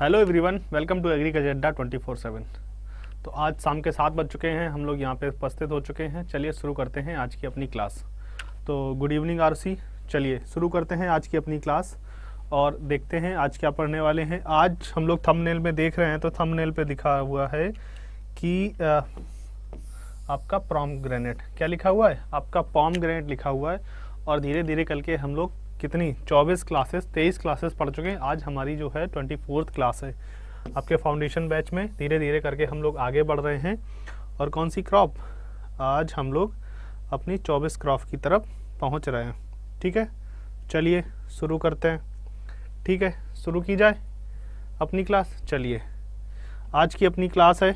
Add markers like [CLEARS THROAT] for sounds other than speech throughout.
hello everyone welcome to agriculture Adda twenty four seven तो आज शाम के सात बज चुके हैं हम लोग यहाँ पे उपस्थित हो चुके हैं चलिए शुरू करते हैं आज की अपनी क्लास तो गुड इवनिंग आरसी चलिए शुरू करते हैं आज की अपनी क्लास और देखते हैं आज क्या पढ़ने वाले हैं आज हम लोग थंबनेल में देख रहे हैं तो थंबनेल पर दिखा हुआ है कि आ, आपका प्रॉम ग्रेनेट क्या लिखा हुआ है आपका पॉम ग्रेनेट लिखा हुआ है और धीरे धीरे कल के हम लोग कितनी 24 क्लासेस 23 क्लासेस पढ़ चुके हैं आज हमारी जो है ट्वेंटी क्लास है आपके फाउंडेशन बैच में धीरे धीरे करके हम लोग आगे बढ़ रहे हैं और कौन सी क्रॉप आज हम लोग अपनी 24 क्रॉप की तरफ पहुंच रहे हैं ठीक है चलिए शुरू करते हैं ठीक है शुरू की जाए अपनी क्लास चलिए आज की अपनी क्लास है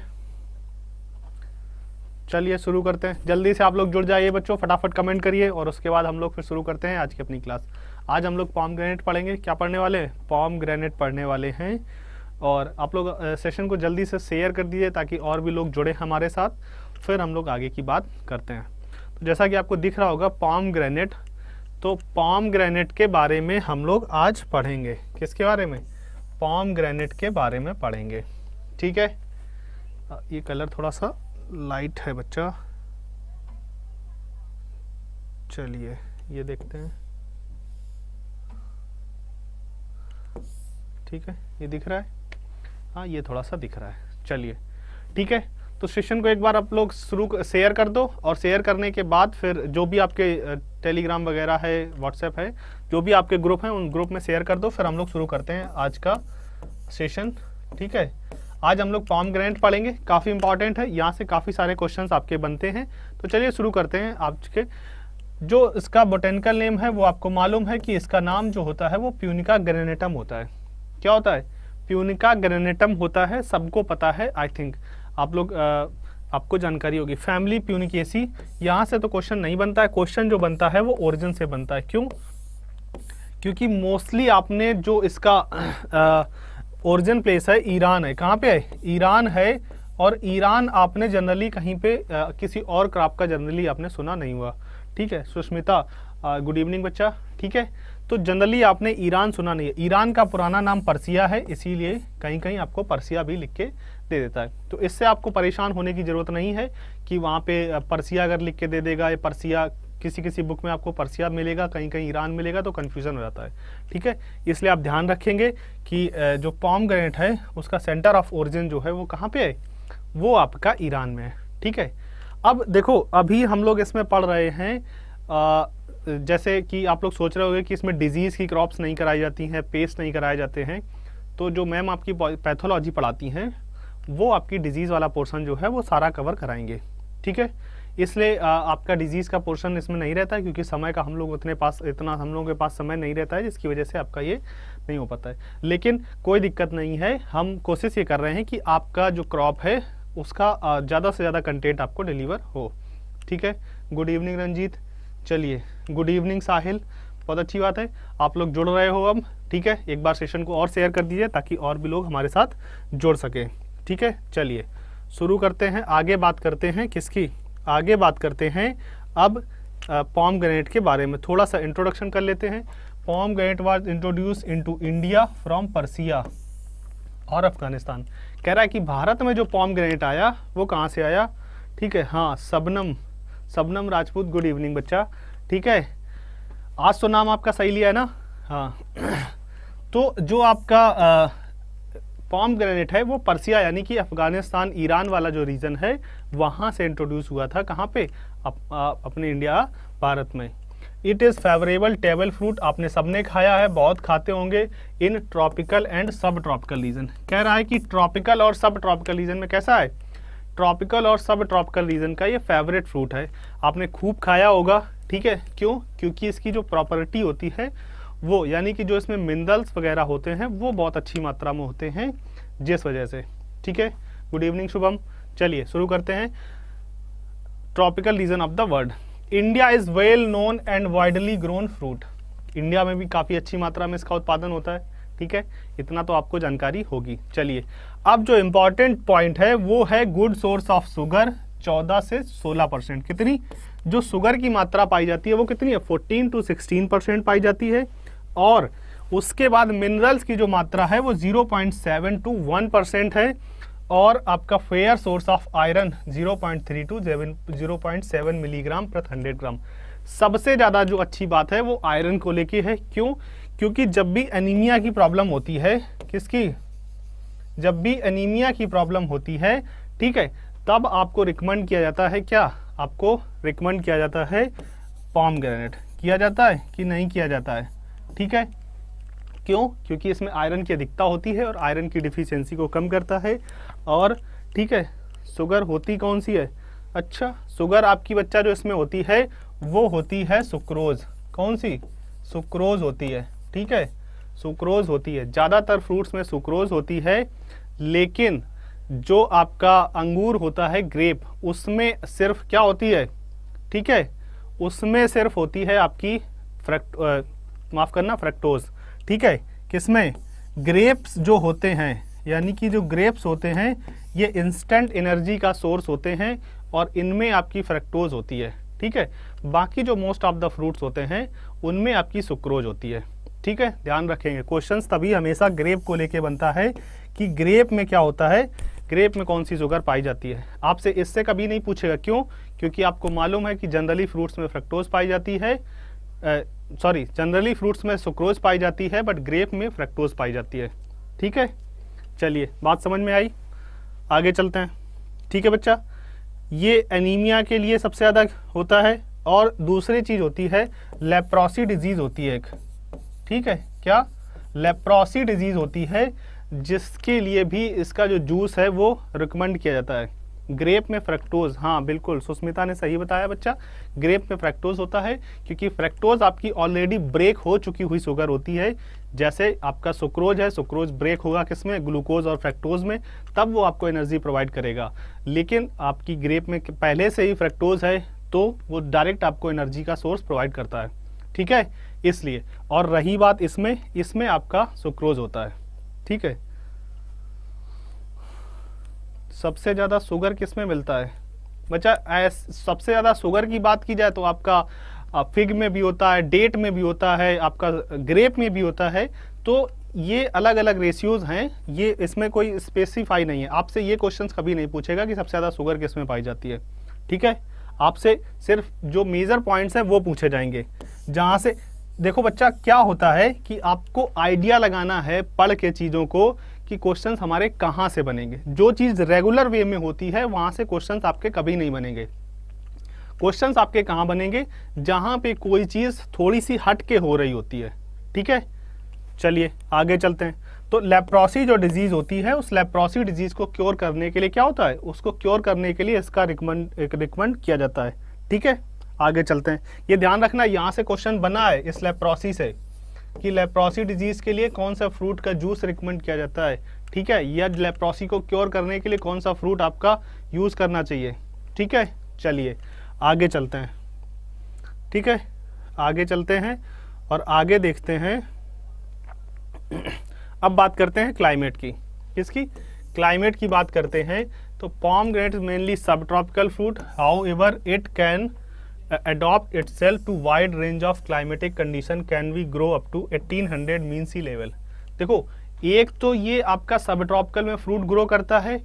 चलिए शुरू करते हैं जल्दी से आप लोग जुड़ जाइए बच्चों फटाफट कमेंट करिए और उसके बाद हम लोग फिर शुरू करते हैं आज की अपनी क्लास आज हम लोग पॉम ग्रेनेट पढ़ेंगे क्या पढ़ने वाले हैं पॉम ग्रेनेट पढ़ने वाले हैं और आप लोग सेशन को जल्दी से शेयर कर दीजिए ताकि और भी लोग जुड़े हमारे साथ फिर हम लोग आगे की बात करते हैं तो जैसा कि आपको दिख रहा होगा पॉम ग्रेनेट तो पॉम ग्रेनेट के बारे में हम लोग आज पढ़ेंगे किसके बारे में पॉम ग्रेनेट के बारे में पढ़ेंगे ठीक है ये कलर थोड़ा सा लाइट है बच्चा चलिए ये देखते हैं ठीक है ये दिख रहा है हाँ ये थोड़ा सा दिख रहा है चलिए ठीक है तो सेशन को एक बार आप लोग शुरू शेयर कर दो और शेयर करने के बाद फिर जो भी आपके टेलीग्राम वगैरह है व्हाट्सएप है जो भी आपके ग्रुप हैं उन ग्रुप में शेयर कर दो फिर हम लोग शुरू करते हैं आज का सेशन ठीक है आज हम लोग पॉम ग्रेंट पढ़ेंगे काफ़ी इंपॉर्टेंट है यहाँ से काफ़ी सारे क्वेश्चन आपके बनते हैं तो चलिए शुरू करते हैं आपके जो इसका बोटेनिकल नेम है वो आपको मालूम है कि इसका नाम जो होता है वो प्यूनिका ग्रेनेटम होता है क्या होता है प्यूनिका ग्रेनेटम होता है सबको पता है आई थिंक आप लोग आपको जानकारी होगी फैमिली प्यूनिकेसी यहाँ से तो क्वेश्चन नहीं बनता है क्वेश्चन जो बनता है वो ओरिजिन से बनता है क्यों क्योंकि मोस्टली आपने जो इसका ओरिजिन प्लेस है ईरान है कहाँ पे है ईरान है और ईरान आपने जनरली कहीं पे आ, किसी और क्राप का जनरली आपने सुना नहीं हुआ ठीक है सुष्मिता गुड इवनिंग बच्चा ठीक है तो जनरली आपने ईरान सुना नहीं है ईरान का पुराना नाम परसिया है इसीलिए कहीं कहीं आपको परसिया भी लिख के दे देता है तो इससे आपको परेशान होने की ज़रूरत नहीं है कि वहाँ पे परसिया अगर लिख के दे देगा या परसिया किसी किसी बुक में आपको परसिया मिलेगा कहीं कहीं ईरान मिलेगा तो कन्फ्यूज़न हो जाता है ठीक है इसलिए आप ध्यान रखेंगे कि जो पॉम ग्रेनेट है उसका सेंटर ऑफ ओरिजिन जो है वो कहाँ पर है वो आपका ईरान में है ठीक है अब देखो अभी हम लोग इसमें पढ़ रहे हैं जैसे कि आप लोग सोच रहे होंगे कि इसमें डिजीज़ की क्रॉप्स नहीं कराई जाती हैं पेस्ट नहीं कराए जाते हैं तो जो मैम आपकी पैथोलॉजी पढ़ाती हैं वो आपकी डिजीज़ वाला पोर्शन जो है वो सारा कवर कराएंगे ठीक है इसलिए आपका डिजीज़ का पोर्शन इसमें नहीं रहता है क्योंकि समय का हम लोग उतने पास इतना हम लोगों के पास समय नहीं रहता है जिसकी वजह से आपका ये नहीं हो पाता है लेकिन कोई दिक्कत नहीं है हम कोशिश ये कर रहे हैं कि आपका जो क्रॉप है उसका ज़्यादा से ज़्यादा कंटेंट आपको डिलीवर हो ठीक है गुड इवनिंग रंजीत चलिए गुड इवनिंग साहिल बहुत अच्छी बात है आप लोग जुड़ रहे हो अब ठीक है एक बार सेशन को और शेयर कर दीजिए ताकि और भी लोग हमारे साथ जुड़ सकें ठीक है चलिए शुरू करते हैं आगे बात करते हैं किसकी आगे बात करते हैं अब पॉम ग्रेनेट के बारे में थोड़ा सा इंट्रोडक्शन कर लेते हैं pomegranate was introduced to India from Persia और अफगानिस्तान कह रहा है कि भारत में जो पॉम ग्रेनेट आया वो कहाँ से आया ठीक है हाँ सबनम सबनम राजपूत गुड इवनिंग बच्चा ठीक है आज तो नाम आपका सही लिया है ना हाँ तो जो आपका पॉम ग्रेनेट है वो पर्सिया यानी कि अफगानिस्तान ईरान वाला जो रीजन है वहाँ से इंट्रोड्यूस हुआ था कहाँ पे अप, अपने इंडिया भारत में it is favourable table fruit आपने सबने खाया है बहुत खाते होंगे in tropical and subtropical region कह रहा है कि ट्रॉपिकल और सब ट्रॉपिकल रीजन में कैसा है ट्रॉपिकल और सब ट्रॉपिकल रीजन का ये फेवरेट फ्रूट है आपने खूब खाया होगा ठीक है क्यों क्योंकि इसकी जो प्रॉपर्टी होती है वो यानी कि जो इसमें मिनरल्स वगैरह होते हैं वो बहुत अच्छी मात्रा में होते हैं जिस वजह से ठीक है गुड इवनिंग शुभम चलिए शुरू करते हैं tropical region of the world India is well known and widely grown fruit India में भी काफ़ी अच्छी मात्रा में इसका उत्पादन होता है ठीक है इतना तो आपको जानकारी होगी चलिए अब जो इंपॉर्टेंट पॉइंट है वो है गुड सोर्स ऑफ सुगर 14 से 16 परसेंट कितनी जो शुगर की मात्रा पाई जाती है वो कितनी है 14 टू 16 परसेंट पाई जाती है और उसके बाद मिनरल्स की जो मात्रा है वो 0.7 टू 1 परसेंट है और आपका fair source of iron 0.3 to 0.7 milligram प्रति हंड्रेड ग्राम सबसे ज़्यादा जो अच्छी बात है वो आयरन को लेके है क्यों क्योंकि जब भी एनीमिया की प्रॉब्लम होती है किसकी जब भी एनीमिया की प्रॉब्लम होती है ठीक है तब आपको रिकमेंड किया जाता है क्या आपको रिकमेंड किया जाता है पॉम ग्रेनेट किया जाता है कि नहीं किया जाता है ठीक है क्यों क्योंकि इसमें आयरन की अधिकता होती है और आयरन की डिफिशियंसी को कम करता है और ठीक है शुगर होती कौन सी है अच्छा शुगर आपकी बच्चा जो इसमें होती है वो होती है सुक्रोज कौन सी सुक्रोज होती है ठीक है सुक्रोज होती है ज़्यादातर फ्रूट्स में सुक्रोज होती है लेकिन जो आपका अंगूर होता है ग्रेप उसमें सिर्फ क्या होती है ठीक है उसमें सिर्फ होती है आपकी फ्रैक्ट माफ़ करना फ्रैक्टोज ठीक है किसमें ग्रेप्स जो होते हैं यानी कि जो ग्रेप्स होते हैं ये इंस्टेंट एनर्जी का सोर्स होते हैं और इनमें आपकी फ्रैक्टोज होती है ठीक है बाकी जो मोस्ट ऑफ द फ्रूट्स होते हैं उनमें आपकी सुक्रोज होती है ठीक है ध्यान रखेंगे क्वेश्चंस तभी हमेशा ग्रेप को लेके बनता है कि ग्रेप में क्या होता है ग्रेप में कौन सी शुगर पाई जाती है आपसे इससे कभी नहीं पूछेगा क्यों क्योंकि आपको मालूम है कि जनरली फ्रूट्स में फ्रक्टोज पाई जाती है सॉरी जनरली फ्रूट्स में सुक्रोज पाई जाती है बट ग्रेप में फ्रक्टोज पाई जाती है ठीक है चलिए बात समझ में आई आगे चलते हैं ठीक है बच्चा ये एनीमिया के लिए सबसे ज़्यादा होता है और दूसरी चीज़ होती है लेप्रोसी डिजीज़ होती है एक ठीक है क्या लेप्रोसी डिजीज़ होती है जिसके लिए भी इसका जो जूस है वो रिकमेंड किया जाता है ग्रेप में फ्रैक्टोज हाँ बिल्कुल सुस्मिता ने सही बताया बच्चा ग्रेप में फ्रैक्टोज होता है क्योंकि फ्रैक्टोज आपकी ऑलरेडी ब्रेक हो चुकी हुई शुगर होती है जैसे आपका सुक्रोज है सुक्रोज ब्रेक होगा किसमें ग्लूकोज और फ्रैक्टोज में तब वो आपको एनर्जी प्रोवाइड करेगा लेकिन आपकी ग्रेप में पहले से ही फ्रैक्टोज है तो वो डायरेक्ट आपको एनर्जी का सोर्स प्रोवाइड करता है ठीक है इसलिए और रही बात इसमें इसमें आपका सुक्रोज होता है ठीक है सबसे ज़्यादा शुगर किस में मिलता है बच्चा सबसे ज़्यादा शुगर की बात की जाए तो आपका फिग में भी होता है डेट में भी होता है आपका ग्रेप में भी होता है तो ये अलग अलग रेशियोज हैं ये इसमें कोई स्पेसिफाई नहीं है आपसे ये क्वेश्चंस कभी नहीं पूछेगा कि सबसे ज़्यादा शुगर किस में पाई जाती है ठीक है आपसे सिर्फ जो मेजर पॉइंट्स हैं वो पूछे जाएंगे जहां से देखो बच्चा क्या होता है कि आपको आइडिया लगाना है पढ़ के चीज़ों को कि क्वेश्चन हमारे कहाँ से बनेंगे जो चीज़ रेगुलर वे में होती है वहाँ से क्वेश्चन आपके कभी नहीं बनेंगे क्वेश्चन आपके कहाँ बनेंगे जहाँ पे कोई चीज़ थोड़ी सी हट के हो रही होती है ठीक है चलिए आगे चलते हैं तो लेप्रोसी जो डिजीज़ होती है उस लेप्रोसी डिजीज़ को क्योर करने के लिए क्या होता है उसको क्योर करने के लिए इसका रिकमेंड रिकमेंड किया जाता है ठीक है आगे चलते हैं ये ध्यान रखना यहाँ से क्वेश्चन बना है इस लेप्रोसी से कि लेप्रोसी डिजीज के लिए कौन सा फ्रूट का जूस रिकमेंड किया जाता है ठीक है या लेप्रोसी को क्योर करने के लिए कौन सा फ्रूट आपका यूज़ करना चाहिए ठीक है चलिए आगे चलते हैं ठीक है आगे चलते हैं और आगे देखते हैं अब बात करते हैं क्लाइमेट की किसकी क्लाइमेट की बात करते हैं तो pomegranate mainly subtropical fruit however it can adopt itself to wide range of climatic condition can we grow up to 1800 mean sea level देखो एक तो ये आपका सब ट्रॉपिकल में फ्रूट ग्रो करता है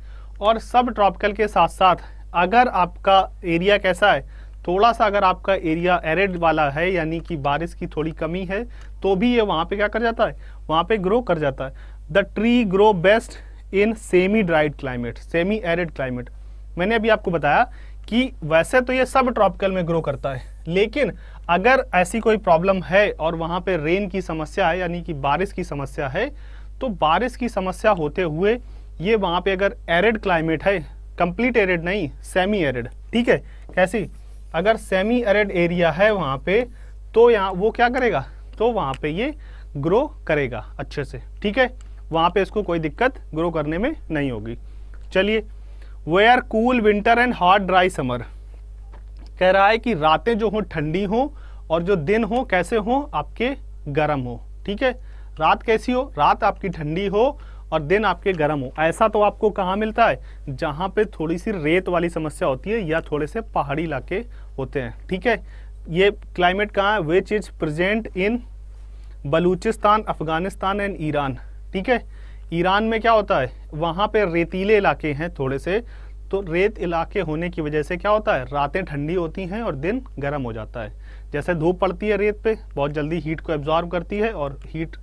और सब ट्रॉपिकल के साथ साथ अगर आपका एरिया कैसा है थोड़ा सा अगर आपका एरिया एरिड वाला है यानी कि बारिश की थोड़ी कमी है तो भी ये वहाँ पे क्या कर जाता है वहाँ पे ग्रो कर जाता है the tree grow best in semi dried climate semi arid climate मैंने अभी आपको बताया कि वैसे तो ये सब ट्रॉपिकल में ग्रो करता है लेकिन अगर ऐसी कोई प्रॉब्लम है और वहाँ पे रेन की समस्या है यानी कि बारिश की समस्या है तो बारिश की समस्या होते हुए ये वहाँ पे अगर एरिड क्लाइमेट है कंप्लीट एरिड नहीं सेमी एरिड ठीक है कैसी अगर सेमी एरिड एरिया है वहाँ पे तो यहाँ वो क्या करेगा तो वहाँ पे ये ग्रो करेगा अच्छे से ठीक है वहाँ पे इसको कोई दिक्कत ग्रो करने में नहीं होगी चलिए we are cool winter and hot dry summer कह रहा है कि रातें जो हों ठंडी हो और जो दिन हो कैसे हो आपके गर्म हो ठीक है रात कैसी हो रात आपकी ठंडी हो और दिन आपके गर्म हो ऐसा तो आपको कहाँ मिलता है जहाँ पे थोड़ी सी रेत वाली समस्या होती है या थोड़े से पहाड़ी इलाके होते हैं ठीक है ये क्लाइमेट कहाँ है which is present in Balochistan Afghanistan and Iran ठीक है ईरान में क्या होता है वहाँ पे रेतीले इलाके हैं थोड़े से तो रेत इलाके होने की वजह से क्या होता है रातें ठंडी होती हैं और दिन गर्म हो जाता है जैसे धूप पड़ती है रेत पे बहुत जल्दी हीट को एब्जॉर्ब करती है और हीट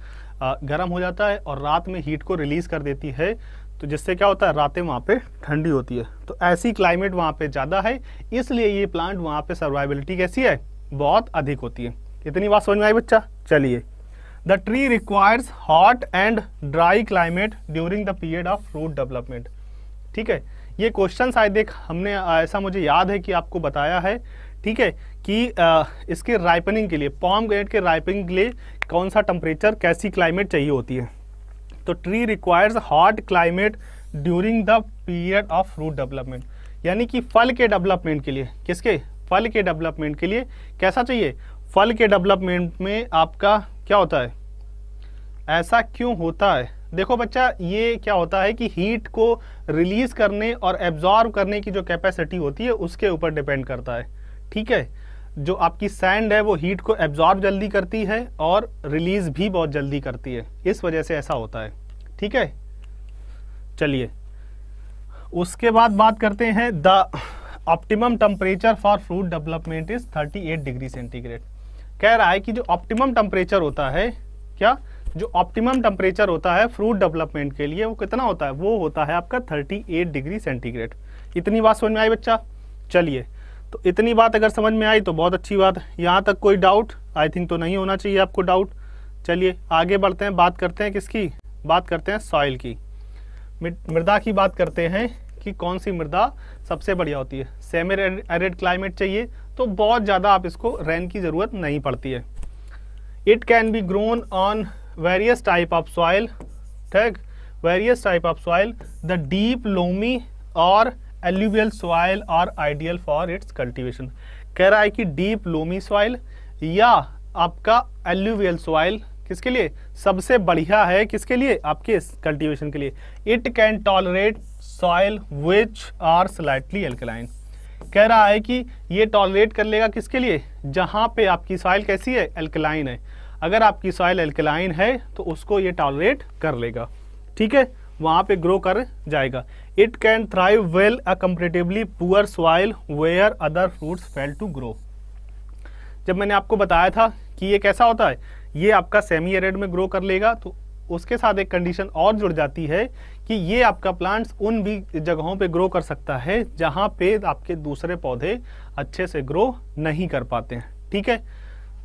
गर्म हो जाता है और रात में हीट को रिलीज़ कर देती है तो जिससे क्या होता है रातें वहाँ पे ठंडी होती है तो ऐसी क्लाइमेट वहाँ पे ज़्यादा है इसलिए ये प्लांट वहाँ पे सर्वाइबिलिटी कैसी है बहुत अधिक होती है इतनी बात समझ में आई बच्चा चलिए the tree requires hot and dry climate during the period of root development ठीक है ये क्वेश्चन शायद एक हमने ऐसा मुझे याद है कि आपको बताया है ठीक है कि आ, इसके राइपनिंग के लिए पॉम ग्रेड के राइपनिंग के लिए कौन सा टेम्परेचर कैसी क्लाइमेट चाहिए होती है तो tree requires hot climate during the period of root development यानी कि फल के डेवलपमेंट के लिए किसके फल के डेवलपमेंट के लिए कैसा चाहिए फल के डेवलपमेंट में आपका क्या होता है ऐसा क्यों होता है देखो बच्चा ये क्या होता है कि हीट को रिलीज करने और एब्जॉर्व करने की जो कैपेसिटी होती है उसके ऊपर डिपेंड करता है ठीक है जो आपकी सैंड है वो हीट को एब्जॉर्व जल्दी करती है और रिलीज भी बहुत जल्दी करती है इस वजह से ऐसा होता है ठीक है चलिए उसके बाद बात करते हैं the optimum temperature for fruit development is 38 degree centigrade कह रहा है कि जो ऑप्टिमम टेम्परेचर होता है क्या जो ऑप्टिमम टेम्परेचर होता है फ्रूट डेवलपमेंट के लिए वो कितना होता है वो होता है आपका 38 डिग्री सेंटीग्रेड इतनी बात समझ में आई बच्चा चलिए तो इतनी बात अगर समझ में आई तो बहुत अच्छी बात है यहाँ तक कोई डाउट आई थिंक तो नहीं होना चाहिए आपको डाउट चलिए आगे बढ़ते हैं बात करते हैं किसकी बात करते हैं सॉइल की मृदा की बात करते हैं कि कौन सी मृदा सबसे बढ़िया होती है सेमी एरिड क्लाइमेट चाहिए तो बहुत ज़्यादा आप इसको रैन की ज़रूरत नहीं पड़ती है it can be grown on various type of soil ठीक various type of soil the deep loamy और alluvial soil are ideal for its cultivation कह रहा है कि डीप लोमी सॉइल या आपका एल्यूवियल सॉइल किसके लिए सबसे बढ़िया है किसके लिए आपके कल्टीवेशन के लिए it can tolerate soil which are slightly alkaline कह रहा है कि ये टॉलरेट कर लेगा किसके लिए जहाँ पे आपकी सॉइल कैसी है एल्कलाइन है अगर आपकी सॉइल एल्कलाइन है तो उसको ये टॉलरेट कर लेगा ठीक है वहाँ पे ग्रो कर जाएगा it can thrive well a comparatively poor soil where other fruits fail to grow जब मैंने आपको बताया था कि ये कैसा होता है ये आपका सेमी एरेड में ग्रो कर लेगा तो उसके साथ एक कंडीशन और जुड़ जाती है कि ये आपका प्लांट्स उन भी जगहों पे ग्रो कर सकता है जहाँ पे आपके दूसरे पौधे अच्छे से ग्रो नहीं कर पाते हैं ठीक है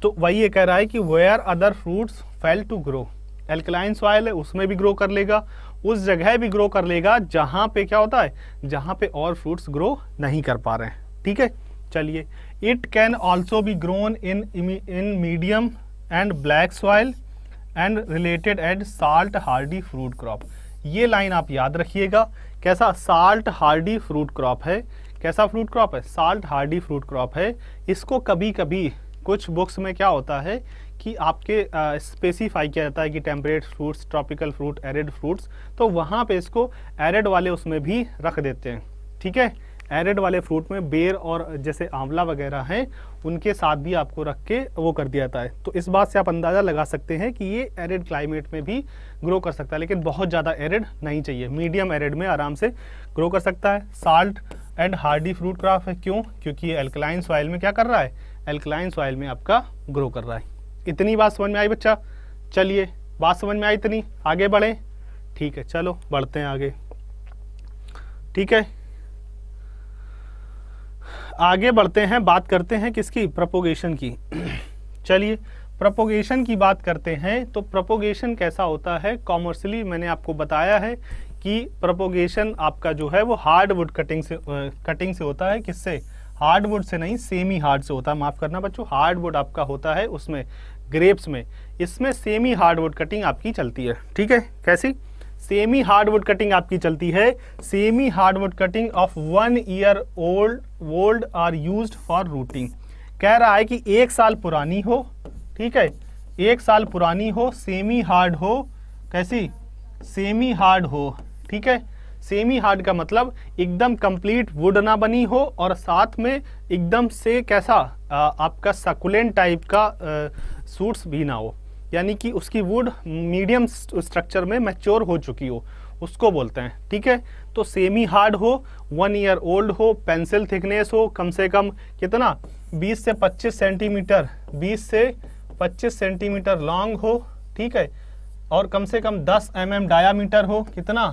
तो वही ये कह रहा है कि where other fruits fail to grow alkaline soil है उसमें भी ग्रो कर लेगा उस जगह भी ग्रो कर लेगा जहाँ पे क्या होता है जहाँ पे और फ्रूट्स ग्रो नहीं कर पा रहे हैं ठीक है चलिए it can also be grown in in medium and black soil and related as salt hardy fruit crop ये लाइन आप याद रखिएगा कैसा साल्ट हार्डी फ्रूट क्रॉप है कैसा फ्रूट क्रॉप है साल्ट हार्डी फ्रूट क्रॉप है इसको कभी कभी कुछ बुक्स में क्या होता है कि आपके स्पेसिफाई किया जाता है कि temperate fruits tropical fruit arid fruits तो वहाँ पे इसको एरिड वाले उसमें भी रख देते हैं ठीक है एरिड वाले फ्रूट में बेर और जैसे आंवला वगैरह हैं उनके साथ भी आपको रख के वो कर दिया जाता है तो इस बात से आप अंदाज़ा लगा सकते हैं कि ये एरिड क्लाइमेट में भी ग्रो कर सकता है लेकिन बहुत ज़्यादा एरिड नहीं चाहिए मीडियम एरिड में आराम से ग्रो कर सकता है salt and hardy fruit crop है क्यों क्योंकि ये एल्कलाइन सॉइल में क्या कर रहा है एल्कलाइन सॉइल में आपका ग्रो कर रहा है इतनी बात समझ में आई बच्चा चलिए बात समझ में आई इतनी आगे बढ़ें ठीक है चलो बढ़ते हैं आगे ठीक है आगे बढ़ते हैं बात करते हैं किसकी प्रपोगेशन की चलिए प्रपोगेशन की बात करते हैं तो प्रपोगेशन कैसा होता है कॉमर्शली मैंने आपको बताया है कि प्रपोगेशन आपका जो है वो हार्डवुड कटिंग से कटिंग से होता है किससे हार्डवुड से नहीं सेमी हार्ड से होता है माफ़ करना बच्चों हार्डवुड आपका होता है उसमें ग्रेप्स में इसमें सेमी हार्डवुड कटिंग आपकी चलती है ठीक है कैसी सेमी हार्डवुड कटिंग आपकी चलती है semi hardwood cutting of one year old wood are used for rooting कह रहा है कि एक साल पुरानी हो ठीक है एक साल पुरानी हो सेमी हार्ड हो कैसी सेमी हार्ड हो ठीक है सेमी हार्ड का मतलब एकदम कंप्लीट वुड ना बनी हो और साथ में एकदम से कैसा आ, आपका सकुलेंट टाइप का सूट्स भी ना हो यानी कि उसकी वुड मीडियम स्ट्रक्चर में मैच्योर हो चुकी हो उसको बोलते हैं ठीक है तो सेमी हार्ड हो वन ईयर ओल्ड हो पेंसिल थिकनेस हो कम से कम कितना 20 से 25 सेंटीमीटर 20 से 25 सेंटीमीटर लॉन्ग हो ठीक है और कम से कम 10 एम mm डायामीटर हो कितना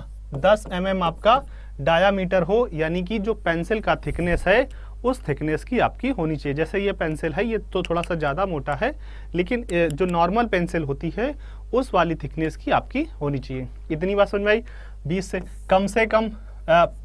10 एम mm आपका डायामीटर हो यानी कि जो पेंसिल का थिकनेस है उस थिकनेस की आपकी होनी चाहिए जैसे ये पेंसिल है ये तो थोड़ा सा ज़्यादा मोटा है लेकिन जो नॉर्मल पेंसिल होती है उस वाली थिकनेस की आपकी होनी चाहिए इतनी बात समझ भाई बीस से कम से कम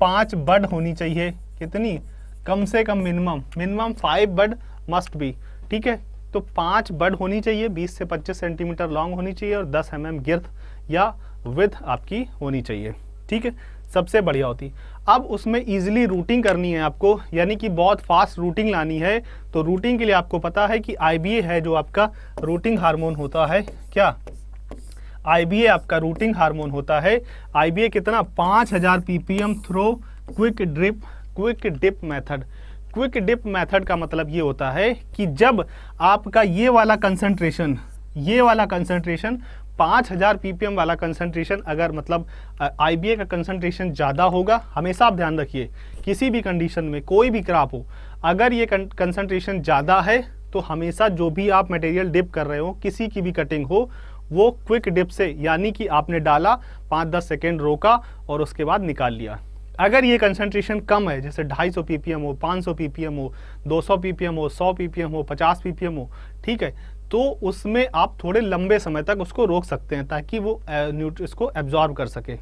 पाँच बड होनी चाहिए कितनी कम से कम minimum minimum five bud must be ठीक है तो पाँच बड होनी चाहिए बीस से पच्चीस सेंटीमीटर लॉन्ग होनी चाहिए और दस एम mm एम या विथ आपकी होनी चाहिए ठीक है सबसे बढ़िया होती अब उसमें इजिली रूटिंग करनी है आपको यानी कि बहुत फास्ट रूटिंग लानी है तो रूटिंग के लिए आपको पता है कि आई है जो आपका रूटिंग हार्मोन होता है क्या आई आपका रूटिंग हार्मोन होता है आई कितना पांच हज़ार PPM through quick drip quick dip method quick dip method का मतलब ये होता है कि जब आपका ये वाला कंसंट्रेशन ये वाला कंसंट्रेशन पाँच हजार पीपीएम वाला कंसंट्रेशन अगर मतलब आईबीए का कंसंट्रेशन ज़्यादा होगा हमेशा आप ध्यान रखिए किसी भी कंडीशन में कोई भी क्राप हो अगर ये कंसंट्रेशन ज़्यादा है तो हमेशा जो भी आप मटेरियल डिप कर रहे हो किसी की भी कटिंग हो वो क्विक डिप से यानी कि आपने डाला पाँच दस सेकेंड रोका और उसके बाद निकाल लिया अगर ये कंसंट्रेशन कम है जैसे 250 पीपीएम हो 500 पीपीएम हो 200 पीपीएम हो 100 पीपीएम हो 50 पीपीएम हो ठीक है तो उसमें आप थोड़े लंबे समय तक उसको रोक सकते हैं ताकि वो न्यूट्री इसको एब्जॉर्ब कर सके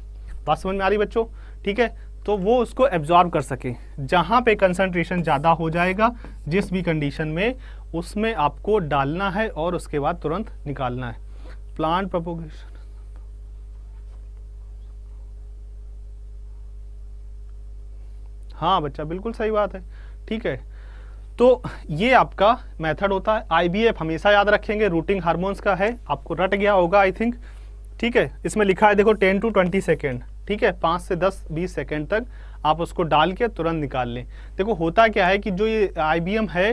बात समझ में आ रही बच्चों ठीक है तो वो उसको एब्जॉर्ब कर सके जहाँ पे कंसंट्रेशन ज़्यादा हो जाएगा जिस भी कंडीशन में उसमें आपको डालना है और उसके बाद तुरंत निकालना है प्लांट प्रपोगेशन हाँ बच्चा बिल्कुल सही बात है ठीक है तो ये आपका मेथड होता है आईबीएफ हमेशा याद रखेंगे रूटिंग हार्मोन्स का है आपको रट गया होगा आई थिंक ठीक है इसमें लिखा है देखो टेन टू ट्वेंटी सेकेंड ठीक है पाँच से दस बीस सेकेंड तक आप उसको डाल के तुरंत निकाल लें देखो होता क्या है कि जो ये आई है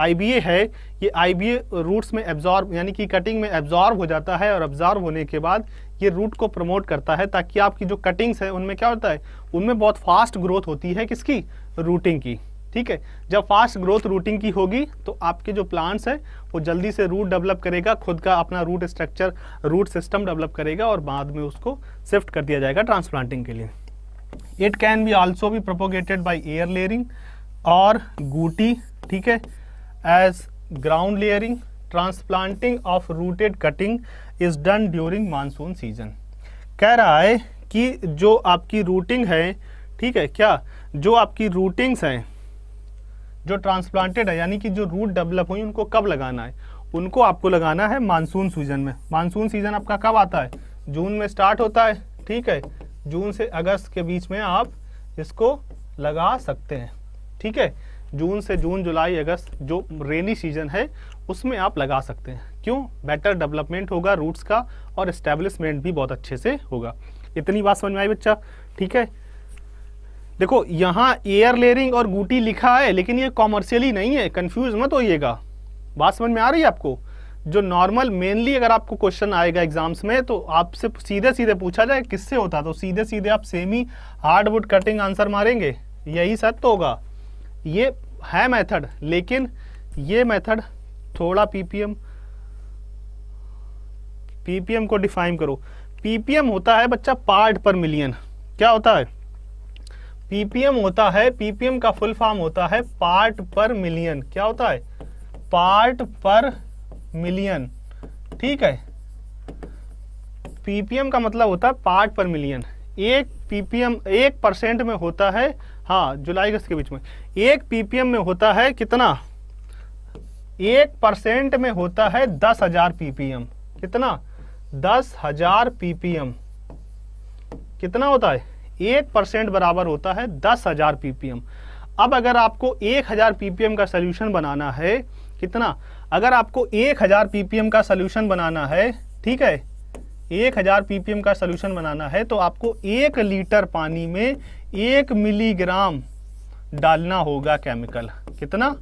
आई है ये आई बी रूट्स में एब्जॉर्ब यानी कि कटिंग में एब्जॉर्ब हो जाता है और एब्जॉर्ब होने के बाद ये रूट को प्रमोट करता है ताकि आपकी जो कटिंग्स है उनमें क्या होता है उनमें बहुत फास्ट ग्रोथ होती है किसकी रूटिंग की ठीक है जब फास्ट ग्रोथ रूटिंग की होगी तो आपके जो प्लांट्स है वो जल्दी से रूट डेवलप करेगा खुद का अपना root structure root system develop करेगा और बाद में उसको शिफ्ट कर दिया जाएगा ट्रांसप्लांटिंग के लिए इट कैन बी ऑल्सो भी प्रोपोगेटेड बाई एयर लेयरिंग और गूटी ठीक है as ground layering transplanting of rooted cutting is done during monsoon season कह रहा है कि जो आपकी रूटिंग है ठीक है क्या जो आपकी रूटिंग्स हैं जो ट्रांसप्लांटेड है यानी कि जो रूट डेवलप हुई उनको कब लगाना है उनको आपको लगाना है मानसून सीजन में मानसून सीजन आपका कब आता है जून में स्टार्ट होता है ठीक है जून से अगस्त के बीच में आप इसको लगा सकते हैं ठीक है जून से जून जुलाई अगस्त जो रेनी सीजन है उसमें आप लगा सकते हैं क्यों बेटर डेवलपमेंट होगा रूट्स का और इस्टेब्लिशमेंट भी बहुत अच्छे से होगा इतनी बात समझ में आई बच्चा ठीक है देखो यहाँ एयर लेयरिंग और गुटी लिखा है लेकिन ये कॉमर्शियली नहीं है कंफ्यूज मत होइएगा बात समझ में आ रही है आपको जो नॉर्मल मेनली अगर आपको क्वेश्चन आएगा एग्जाम्स में तो आपसे सीधे सीधे पूछा जाए किससे होता तो सीधे सीधे आप सेमी हार्डवुड कटिंग आंसर मारेंगे यही सत्य तो होगा ये है मेथड लेकिन ये मेथड थोड़ा पीपीएम पीपीएम को डिफाइन करो पीपीएम होता है बच्चा पार्ट पर मिलियन क्या होता है पीपीएम होता है पीपीएम का फुल फॉर्म होता है पार्ट पर मिलियन क्या होता है पार्ट पर मिलियन ठीक है पीपीएम का मतलब होता है पार्ट पर मिलियन एक पीपीएम एक परसेंट में होता है हाँ जुलाई अगस्त के बीच में एक पीपीएम में होता है कितना एक परसेंट में होता है दस हजार पीपीएम कितना दस हजार पीपीएम कितना होता है एक परसेंट बराबर होता है दस हजार पीपीएम अब अगर आपको एक हजार पीपीएम का सोल्यूशन बनाना है कितना अगर आपको एक हजार पीपीएम का सोल्यूशन बनाना है ठीक है एक हजार पीपीएम का सोल्यूशन बनाना है तो आपको एक लीटर पानी में एक मिलीग्राम डालना होगा केमिकल कितना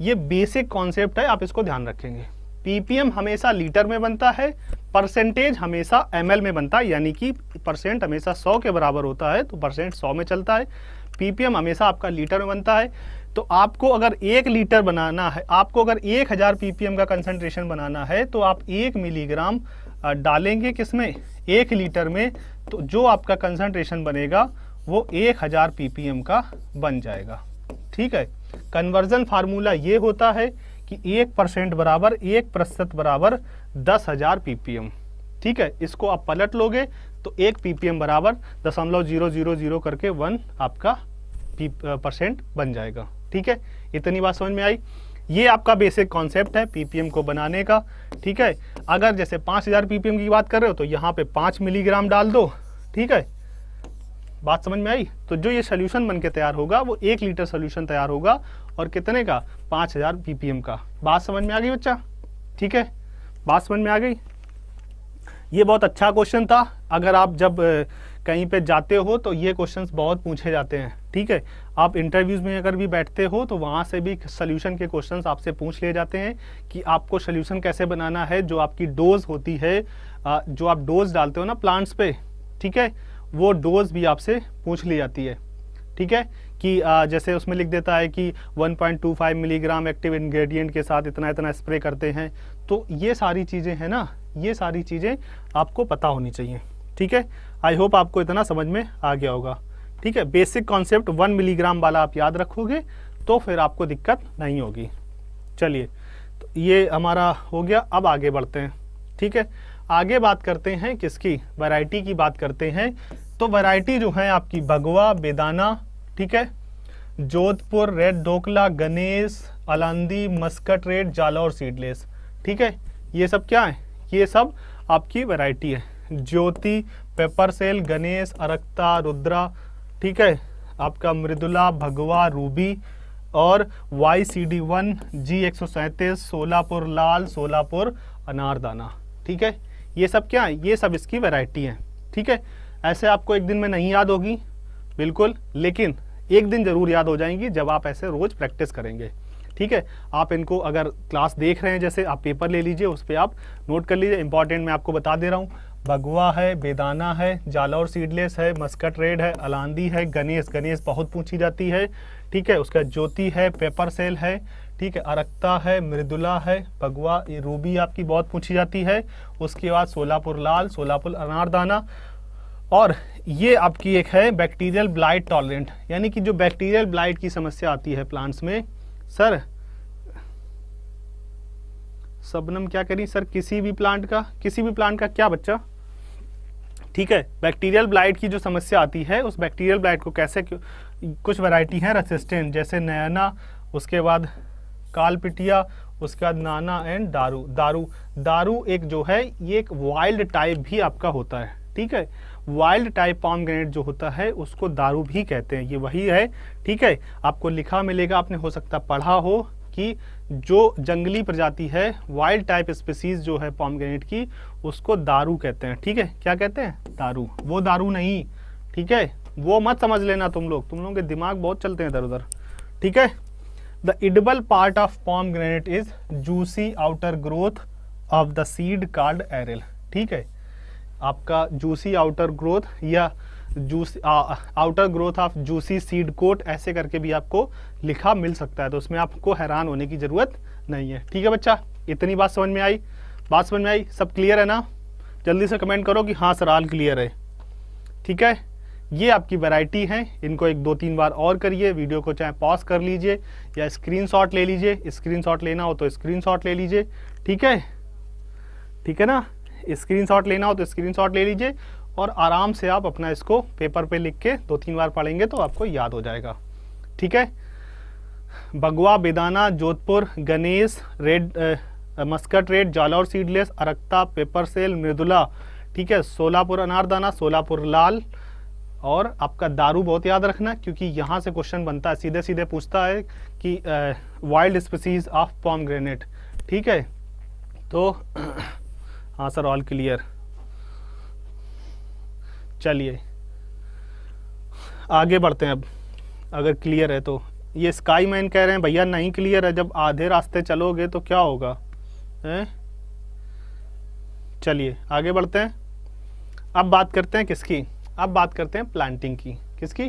ये बेसिक कॉन्सेप्ट है आप इसको ध्यान रखेंगे पीपीएम हमेशा लीटर में बनता है परसेंटेज हमेशा एमएल में बनता है यानी कि परसेंट हमेशा 100 के बराबर होता है तो परसेंट 100 में चलता है पीपीएम हमेशा आपका लीटर में बनता है तो आपको अगर एक लीटर बनाना है आपको अगर एक हज़ार पीपीएम का कंसनट्रेशन बनाना है तो आप एक मिलीग्राम डालेंगे किसमें एक लीटर में तो जो आपका कंसनट्रेशन बनेगा वो एक हज़ार पीपीएम का बन जाएगा ठीक है कन्वर्जन फार्मूला ये होता है कि एक परसेंट बराबर एक प्रतिशत बराबर दस हजार पीपीएम ठीक है इसको आप पलट लोगे तो एक पीपीएम बराबर दशमलव जीरो जीरो जीरो करके वन आपका परसेंट बन जाएगा ठीक है इतनी बात समझ में आई ये आपका बेसिक कॉन्सेप्ट है पीपीएम को बनाने का ठीक है अगर जैसे पांच हज़ार पीपीएम की बात कर रहे हो तो यहाँ पे पांच मिलीग्राम डाल दो ठीक है बात समझ में आई तो जो ये सोल्यूशन बनके तैयार होगा वो एक लीटर सोल्यूशन तैयार होगा और कितने का पाँच हज़ार बी का बात समझ में आ गई बच्चा ठीक है बात समझ में आ गई ये बहुत अच्छा क्वेश्चन था अगर आप जब कहीं पे जाते हो तो ये क्वेश्चंस बहुत पूछे जाते हैं ठीक है आप इंटरव्यूज़ में अगर भी बैठते हो तो वहाँ से भी सोल्यूशन के क्वेश्चंस आपसे पूछ लिए जाते हैं कि आपको सोल्यूशन कैसे बनाना है जो आपकी डोज होती है जो आप डोज डालते हो ना प्लांट्स पे ठीक है वो डोज भी आपसे पूछ ली जाती है ठीक है कि जैसे उसमें लिख देता है कि 1.25 मिलीग्राम एक्टिव इंग्रेडिएंट के साथ इतना इतना स्प्रे करते हैं तो ये सारी चीज़ें हैं ना ये सारी चीज़ें आपको पता होनी चाहिए ठीक है आई होप आपको इतना समझ में आ गया होगा ठीक है बेसिक कॉन्सेप्ट वन मिलीग्राम वाला आप याद रखोगे तो फिर आपको दिक्कत नहीं होगी चलिए तो ये हमारा हो गया अब आगे बढ़ते हैं ठीक है आगे बात करते हैं किसकी वैरायटी की बात करते हैं तो वैरायटी जो है आपकी भगवा बेदाना ठीक है Jodhpur red Dhokla Ganesh Alandi Muscat red जाला और सीडलेस ठीक है ये सब क्या है ये सब आपकी वैरायटी है ज्योति पेपर सेल गणेश अरक्ता रुद्रा ठीक है आपका मृदुला भगवा रूबी और Y C D one G एक सौ सैंतीस सोलापुर लाल सोलापुर अनारदाना ठीक है ये सब क्या है ये सब इसकी वैरायटी है ठीक है ऐसे आपको एक दिन में नहीं याद होगी बिल्कुल लेकिन एक दिन जरूर याद हो जाएंगी जब आप ऐसे रोज प्रैक्टिस करेंगे ठीक है आप इनको अगर क्लास देख रहे हैं जैसे आप पेपर ले लीजिए उस पर आप नोट कर लीजिए इंपॉर्टेंट मैं आपको बता दे रहा हूँ भगवा है बेदाना है जालौर सीडलेस है मस्कट रेड है अलांदी है गणेश गणेश बहुत पूछी जाती है ठीक है उसका ज्योति है पेपर सेल है ठीक है अरक्ता है मृदुला है भगवा ये रूबी आपकी बहुत पूछी जाती है उसके बाद सोलापुर लाल सोलापुर अनारदाना और ये आपकी एक है बैक्टीरियल ब्लाइट टॉलरेंट यानी कि जो बैक्टीरियल ब्लाइट की समस्या आती है प्लांट्स में सर सबनम क्या करी सर किसी भी प्लांट का किसी भी प्लांट का क्या बच्चा ठीक है बैक्टीरियल ब्लाइट की जो समस्या आती है उस बैक्टीरियल ब्लाइट को कैसे कुछ वैरायटी हैं रेसिस्टेंट जैसे नयना उसके बाद कालपिटिया उसके बाद नाना एंड दारू दारू दारू एक जो है ये एक वाइल्ड टाइप भी आपका होता है ठीक है वाइल्ड टाइप पॉम ग्रेनेट जो होता है उसको दारू भी कहते हैं ये वही है ठीक है आपको लिखा मिलेगा आपने हो सकता पढ़ा हो कि जो जंगली प्रजाति है वाइल्ड टाइप स्पीसीज जो है पॉम ग्रेनेट की उसको दारू कहते हैं ठीक है क्या कहते हैं दारू वो दारू नहीं ठीक है वो मत समझ लेना तुम लोग तुम लोगों के दिमाग बहुत चलते हैं इधर उधर ठीक है the edible part of pomegranate is juicy outer growth of the seed coat aril ठीक है आपका जूसी आउटर ग्रोथ या juice outer growth of juicy seed coat ऐसे करके भी आपको लिखा मिल सकता है तो उसमें आपको हैरान होने की ज़रूरत नहीं है ठीक है बच्चा इतनी बात समझ में आई बात समझ में आई सब क्लियर है ना जल्दी से कमेंट करो कि हाँ सर आल क्लियर है ठीक है ये आपकी वैरायटी हैं इनको एक दो तीन बार और करिए वीडियो को चाहे पॉज कर लीजिए या स्क्रीनशॉट ले लीजिए स्क्रीनशॉट लेना हो तो स्क्रीनशॉट ले लीजिए ठीक है ठीक है ना स्क्रीनशॉट लेना हो तो स्क्रीनशॉट ले लीजिए और आराम से आप अपना इसको पेपर पे लिख के दो तीन बार पढ़ेंगे तो आपको याद हो जाएगा ठीक है Bhagwa Bedana Jodhpur Ganesh red Muscat red Jalore seedless Arakta paper shell Mridula ठीक है सोलापुर अनारदाना सोलापुर लाल और आपका दारू बहुत याद रखना क्योंकि यहाँ से क्वेश्चन बनता है सीधे सीधे पूछता है कि wild species of pomegranate ठीक है तो [CLEARS THROAT] आंसर ऑल क्लियर चलिए आगे बढ़ते हैं अब अगर क्लियर है तो ये स्काई मैन कह रहे हैं भैया नहीं क्लियर है जब आधे रास्ते चलोगे तो क्या होगा चलिए आगे बढ़ते हैं अब बात करते हैं किसकी अब बात करते हैं प्लांटिंग की किसकी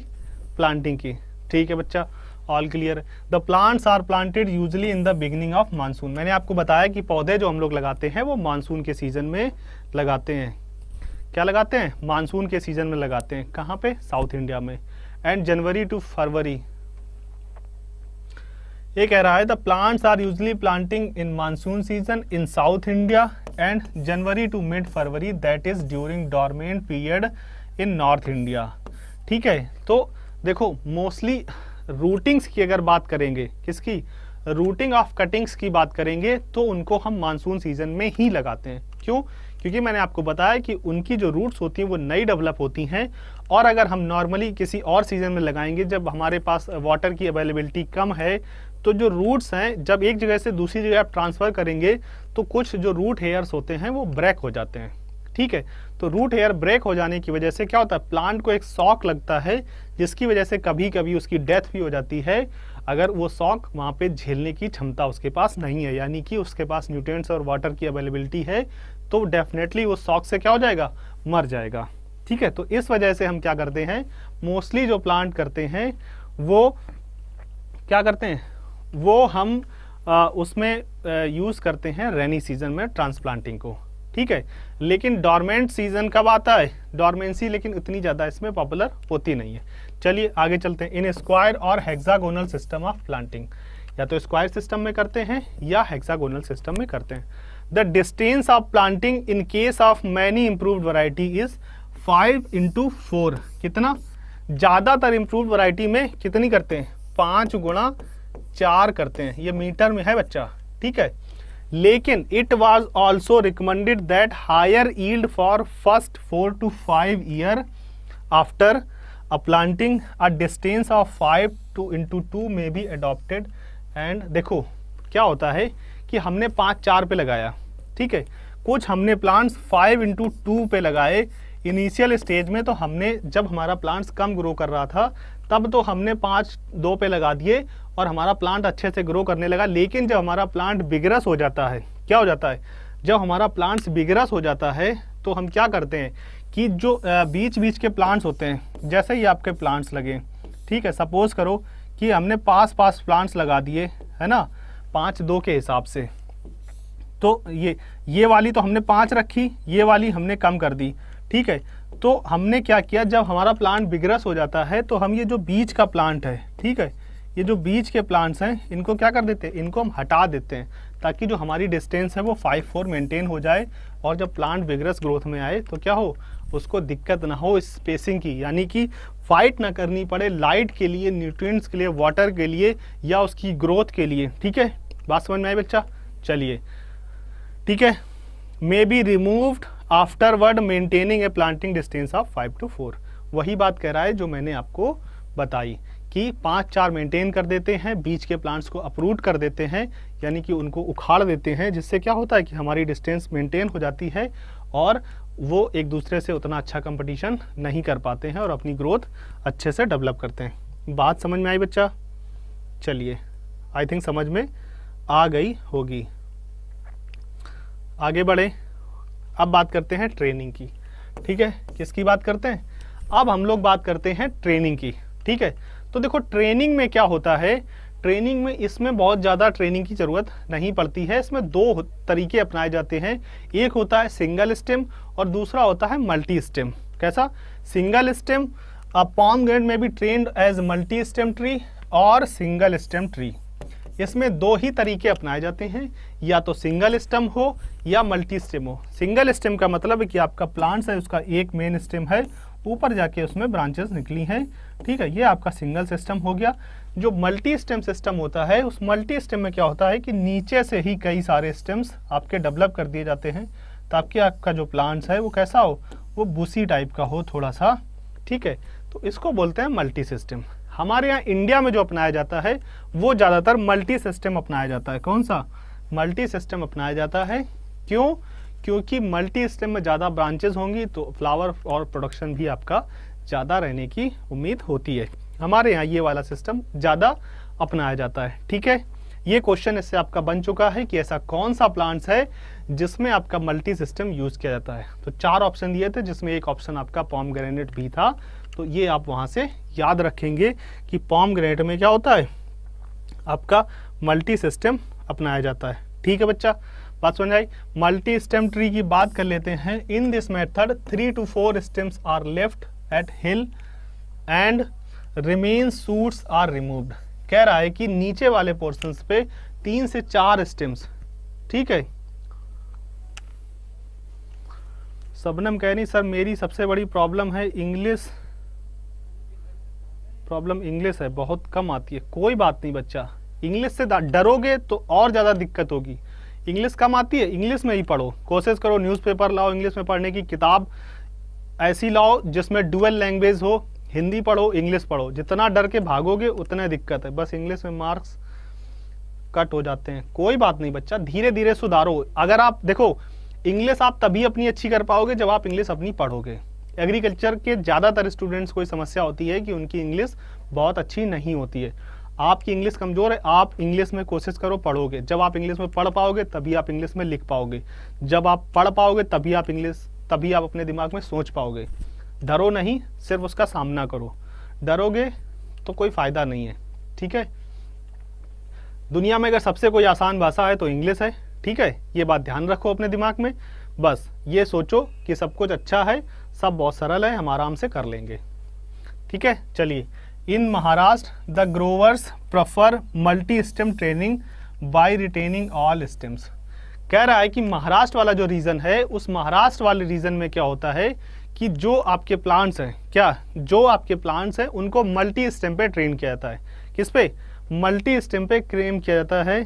प्लांटिंग की ठीक है बच्चा all clear the plants are planted usually in the beginning of monsoon मैंने आपको बताया कि पौधे जो हम लोग लगाते हैं वो मानसून के सीजन में लगाते हैं क्या लगाते हैं मानसून के सीजन में लगाते हैं कहाँ पे साउथ इंडिया में एंड जनवरी टू फरवरी ये कह रहा है the plants are usually planting in monsoon season in south India and January to mid February that is during dormant period in north India ठीक है तो देखो मोस्टली रूटिंग्स की अगर बात करेंगे किसकी रूटिंग ऑफ कटिंग्स की बात करेंगे तो उनको हम मानसून सीजन में ही लगाते हैं क्यों क्योंकि मैंने आपको बताया कि उनकी जो रूट्स होती हैं वो नई डेवलप होती हैं और अगर हम नॉर्मली किसी और सीज़न में लगाएंगे जब हमारे पास वाटर की अवेलेबिलिटी कम है तो जो रूट्स हैं जब एक जगह से दूसरी जगह आप ट्रांसफ़र करेंगे तो कुछ जो रूट हेयर्स होते हैं वो ब्रेक हो जाते हैं ठीक है तो रूट हेयर ब्रेक हो जाने की वजह से क्या होता है प्लांट को एक शॉक लगता है जिसकी वजह से कभी कभी उसकी डेथ भी हो जाती है अगर वो शॉक वहाँ पे झेलने की क्षमता उसके पास नहीं है यानी कि उसके पास न्यूट्रिएंट्स और वाटर की अवेलेबिलिटी है तो डेफिनेटली वो शॉक से क्या हो जाएगा मर जाएगा ठीक है तो इस वजह से हम क्या करते हैं मोस्टली जो प्लांट करते हैं वो क्या करते हैं वो हम आ, उसमें यूज़ करते हैं रेनी सीजन में ट्रांसप्लांटिंग को ठीक है लेकिन डॉर्मेंट सीजन कब आता है डॉर्मेंसी लेकिन उतनी ज़्यादा इसमें पॉपुलर होती नहीं है चलिए आगे चलते हैं इन स्क्वायर और हेक्सागोनल सिस्टम ऑफ प्लांटिंग या तो स्क्वायर सिस्टम में करते हैं या हेक्सागोनल सिस्टम में करते हैं the distance of planting in case of many improve variety is five into four कितना ज़्यादातर इंप्रूव वराइटी में कितनी करते हैं पांच गुणा चार करते हैं ये मीटर में है बच्चा ठीक है लेकिन it was also recommended that higher yield for first four to five year after a planting a distance of five two into two में be adopted एंड देखो क्या होता है कि हमने पाँच चार पे लगाया ठीक है कुछ हमने प्लांट्स फाइव इंटू टू पे लगाए इनिशियल स्टेज में तो हमने जब हमारा प्लांट्स कम ग्रो कर रहा था तब तो हमने पाँच दो पे लगा दिए और हमारा प्लांट अच्छे से ग्रो करने लगा लेकिन जब हमारा प्लांट बिगरस हो जाता है क्या हो जाता है जब हमारा प्लांट्स बिगरस हो जाता है तो हम क्या करते हैं कि जो बीच बीच के प्लांट्स होते हैं जैसे ही आपके प्लांट्स लगे ठीक है सपोज़ करो कि हमने पास पास प्लांट्स लगा दिए है ना पाँच दो के हिसाब से तो ये ये वाली तो हमने पाँच रखी ये वाली हमने कम कर दी ठीक है तो हमने क्या किया जब हमारा प्लांट बिगरस हो जाता है तो हम ये जो बीज का प्लांट है ठीक है ये जो बीज के प्लांट्स हैं इनको क्या कर देते हैं इनको हम हटा देते हैं ताकि जो हमारी डिस्टेंस है वो फाइव फोर मेंटेन हो जाए और जब प्लांट बिग्रस ग्रोथ में आए तो क्या हो उसको दिक्कत ना हो स्पेसिंग की यानी कि फाइट ना करनी पड़े लाइट के लिए न्यूट्रिएंट्स के लिए वाटर के लिए या उसकी ग्रोथ के लिए ठीक है बात समझ में आई बच्चा चलिए ठीक है may be removed afterward maintaining a planting distance of five to four वही बात कह रहा है जो मैंने आपको बताई कि पाँच चार मेंटेन कर देते हैं बीच के प्लांट्स को अपरूट कर देते हैं यानी कि उनको उखाड़ देते हैं जिससे क्या होता है कि हमारी डिस्टेंस मेंटेन हो जाती है और वो एक दूसरे से उतना अच्छा कंपटीशन नहीं कर पाते हैं और अपनी ग्रोथ अच्छे से डेवलप करते हैं बात समझ में आई बच्चा चलिए आई थिंक समझ में आ गई होगी आगे बढ़ें अब बात करते हैं ट्रेनिंग की ठीक है किसकी बात करते हैं अब हम लोग बात करते हैं ट्रेनिंग की ठीक है तो देखो ट्रेनिंग में क्या होता है ट्रेनिंग में इसमें बहुत ज़्यादा ट्रेनिंग की ज़रूरत नहीं पड़ती है इसमें दो तरीके अपनाए जाते हैं एक होता है सिंगल स्टेम और दूसरा होता है मल्टी स्टेम कैसा single stem uh pomegranate में भी trained as multi stem tree और सिंगल स्टेम ट्री इसमें दो ही तरीके अपनाए जाते हैं या तो सिंगल स्टेम हो या मल्टी स्टेम हो सिंगल स्टेम का मतलब है कि आपका प्लांट्स है उसका एक मेन स्टेम है ऊपर जाके उसमें ब्रांचेस निकली हैं ठीक है ये आपका सिंगल सिस्टम हो गया जो मल्टी स्टेम सिस्टम होता है उस मल्टी स्टेम में क्या होता है कि नीचे से ही कई सारे स्टेम्स आपके डेवलप कर दिए जाते हैं ताकि आपका जो प्लांट्स है वो कैसा हो वो बूसी टाइप का हो थोड़ा सा ठीक है तो इसको बोलते हैं मल्टी सिस्टम हमारे यहाँ इंडिया में जो अपनाया जाता है वो ज़्यादातर मल्टी सिस्टम अपनाया जाता है कौन सा मल्टी सिस्टम अपनाया जाता है क्यों क्योंकि मल्टी सिस्टम में ज़्यादा ब्रांचेज होंगी तो फ्लावर और प्रोडक्शन भी आपका ज़्यादा रहने की उम्मीद होती है हमारे यहाँ ये वाला सिस्टम ज़्यादा अपनाया जाता है ठीक है ये क्वेश्चन इससे आपका बन चुका है कि ऐसा कौन सा प्लांट्स है जिसमें आपका मल्टी सिस्टम यूज किया जाता है तो चार ऑप्शन दिए थे जिसमें एक ऑप्शन आपका पॉम ग्रेनेट भी था तो ये आप वहाँ से याद रखेंगे कि पॉम ग्रेनेट में क्या होता है आपका मल्टी सिस्टम अपनाया जाता है ठीक है बच्चा बात समझ आई मल्टी स्टेम ट्री की बात कर लेते हैं in this method three to four stems are left at hill and remain shoots are removed कह रहा है कि नीचे वाले पोर्शंस पे तीन से चार स्टेम्स ठीक है सबनम कह रही सर मेरी सबसे बड़ी प्रॉब्लम है इंग्लिश प्रॉब्लम इंग्लिश है बहुत कम आती है कोई बात नहीं बच्चा इंग्लिश से डरोगे तो और ज़्यादा दिक्कत होगी इंग्लिश कम आती है इंग्लिश में ही पढ़ो कोशिश करो न्यूज़पेपर लाओ इंग्लिश में पढ़ने की किताब ऐसी लाओ जिसमें डुअल लैंग्वेज हो हिंदी पढ़ो इंग्लिश पढ़ो जितना डर के भागोगे उतना दिक्कत है बस इंग्लिश में मार्क्स कट हो जाते हैं कोई बात नहीं बच्चा धीरे धीरे सुधारो अगर आप देखो इंग्लिश आप तभी अपनी अच्छी कर पाओगे जब आप इंग्लिश अपनी पढ़ोगे एग्रीकल्चर के ज़्यादातर स्टूडेंट्स को समस्या होती है कि उनकी इंग्लिश बहुत अच्छी नहीं होती है आपकी इंग्लिश कमज़ोर है आप इंग्लिश में कोशिश करो पढ़ोगे जब आप इंग्लिश में पढ़ पाओगे तभी आप इंग्लिश में लिख पाओगे जब आप पढ़ पाओगे तभी आप इंग्लिश तभी आप अपने दिमाग में सोच पाओगे डरो नहीं सिर्फ उसका सामना करो डरोगे तो कोई फ़ायदा नहीं है ठीक है दुनिया में अगर सबसे कोई आसान भाषा है तो इंग्लिश है ठीक है ये बात ध्यान रखो अपने दिमाग में बस ये सोचो कि सब कुछ अच्छा है सब बहुत सरल है हम आराम से कर लेंगे ठीक है चलिए in Maharashtra the growers prefer multi stem training by retaining all stems कह रहा है कि महाराष्ट्र वाला जो रीज़न है उस महाराष्ट्र वाले रीज़न में क्या होता है कि जो आपके प्लांट्स हैं क्या जो आपके प्लांट्स हैं उनको मल्टी स्टेम पे ट्रेन किया जाता है किस पे मल्टी स्टेम पे क्रेम किया जाता है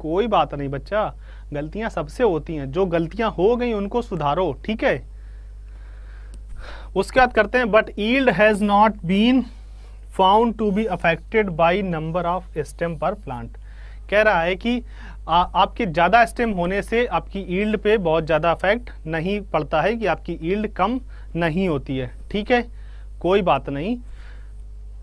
कोई बात नहीं बच्चा गलतियां सबसे होती हैं जो गलतियां हो गई उनको सुधारो ठीक है उसके बाद करते हैं but yield has not been found to be affected by number of stem per plant कह रहा है कि आ, आपके ज़्यादा स्टेम होने से आपकी ईल्ड पे बहुत ज़्यादा अफेक्ट नहीं पड़ता है कि आपकी ईल्ड कम नहीं होती है ठीक है कोई बात नहीं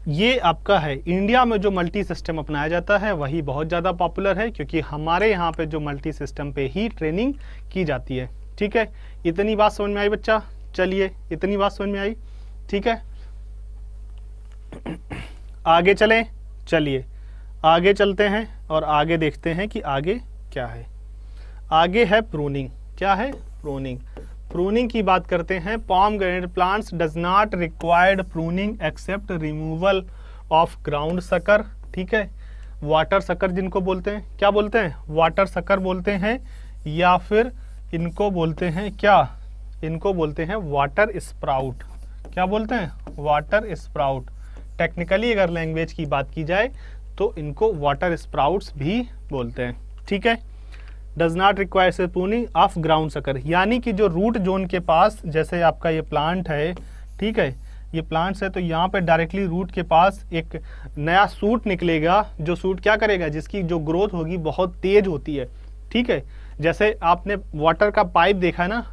ये आपका है इंडिया में जो मल्टी सिस्टम अपनाया जाता है वही बहुत ज़्यादा पॉपुलर है क्योंकि हमारे यहाँ पे जो मल्टी सिस्टम पे ही ट्रेनिंग की जाती है ठीक है इतनी बात समझ में आई बच्चा चलिए इतनी बात समझ में आई ठीक है आगे चलें चलिए आगे चलते हैं और आगे देखते हैं कि आगे क्या है आगे है प्रोनिंग क्या है प्रोनिंग प्रूनिंग की बात करते हैं pomegranate plants does not required pruning except removal of ground sucker ठीक है वाटर सकर जिनको बोलते हैं क्या बोलते हैं वाटर सकर बोलते हैं या फिर इनको बोलते हैं क्या इनको बोलते हैं वाटर स्प्राउट क्या बोलते हैं वाटर स्प्राउट टेक्निकली अगर लैंग्वेज की बात की जाए तो इनको वाटर स्प्राउट्स भी बोलते हैं ठीक है डज नॉट रिक्वायर से पूनिंग ऑफ ग्राउंड सकर यानी कि जो रूट जोन के पास जैसे आपका ये प्लांट है ठीक है ये प्लांट्स है तो यहाँ पे डायरेक्टली रूट के पास एक नया सूट निकलेगा जो सूट क्या करेगा जिसकी जो ग्रोथ होगी बहुत तेज होती है ठीक है जैसे आपने वाटर का पाइप देखा है ना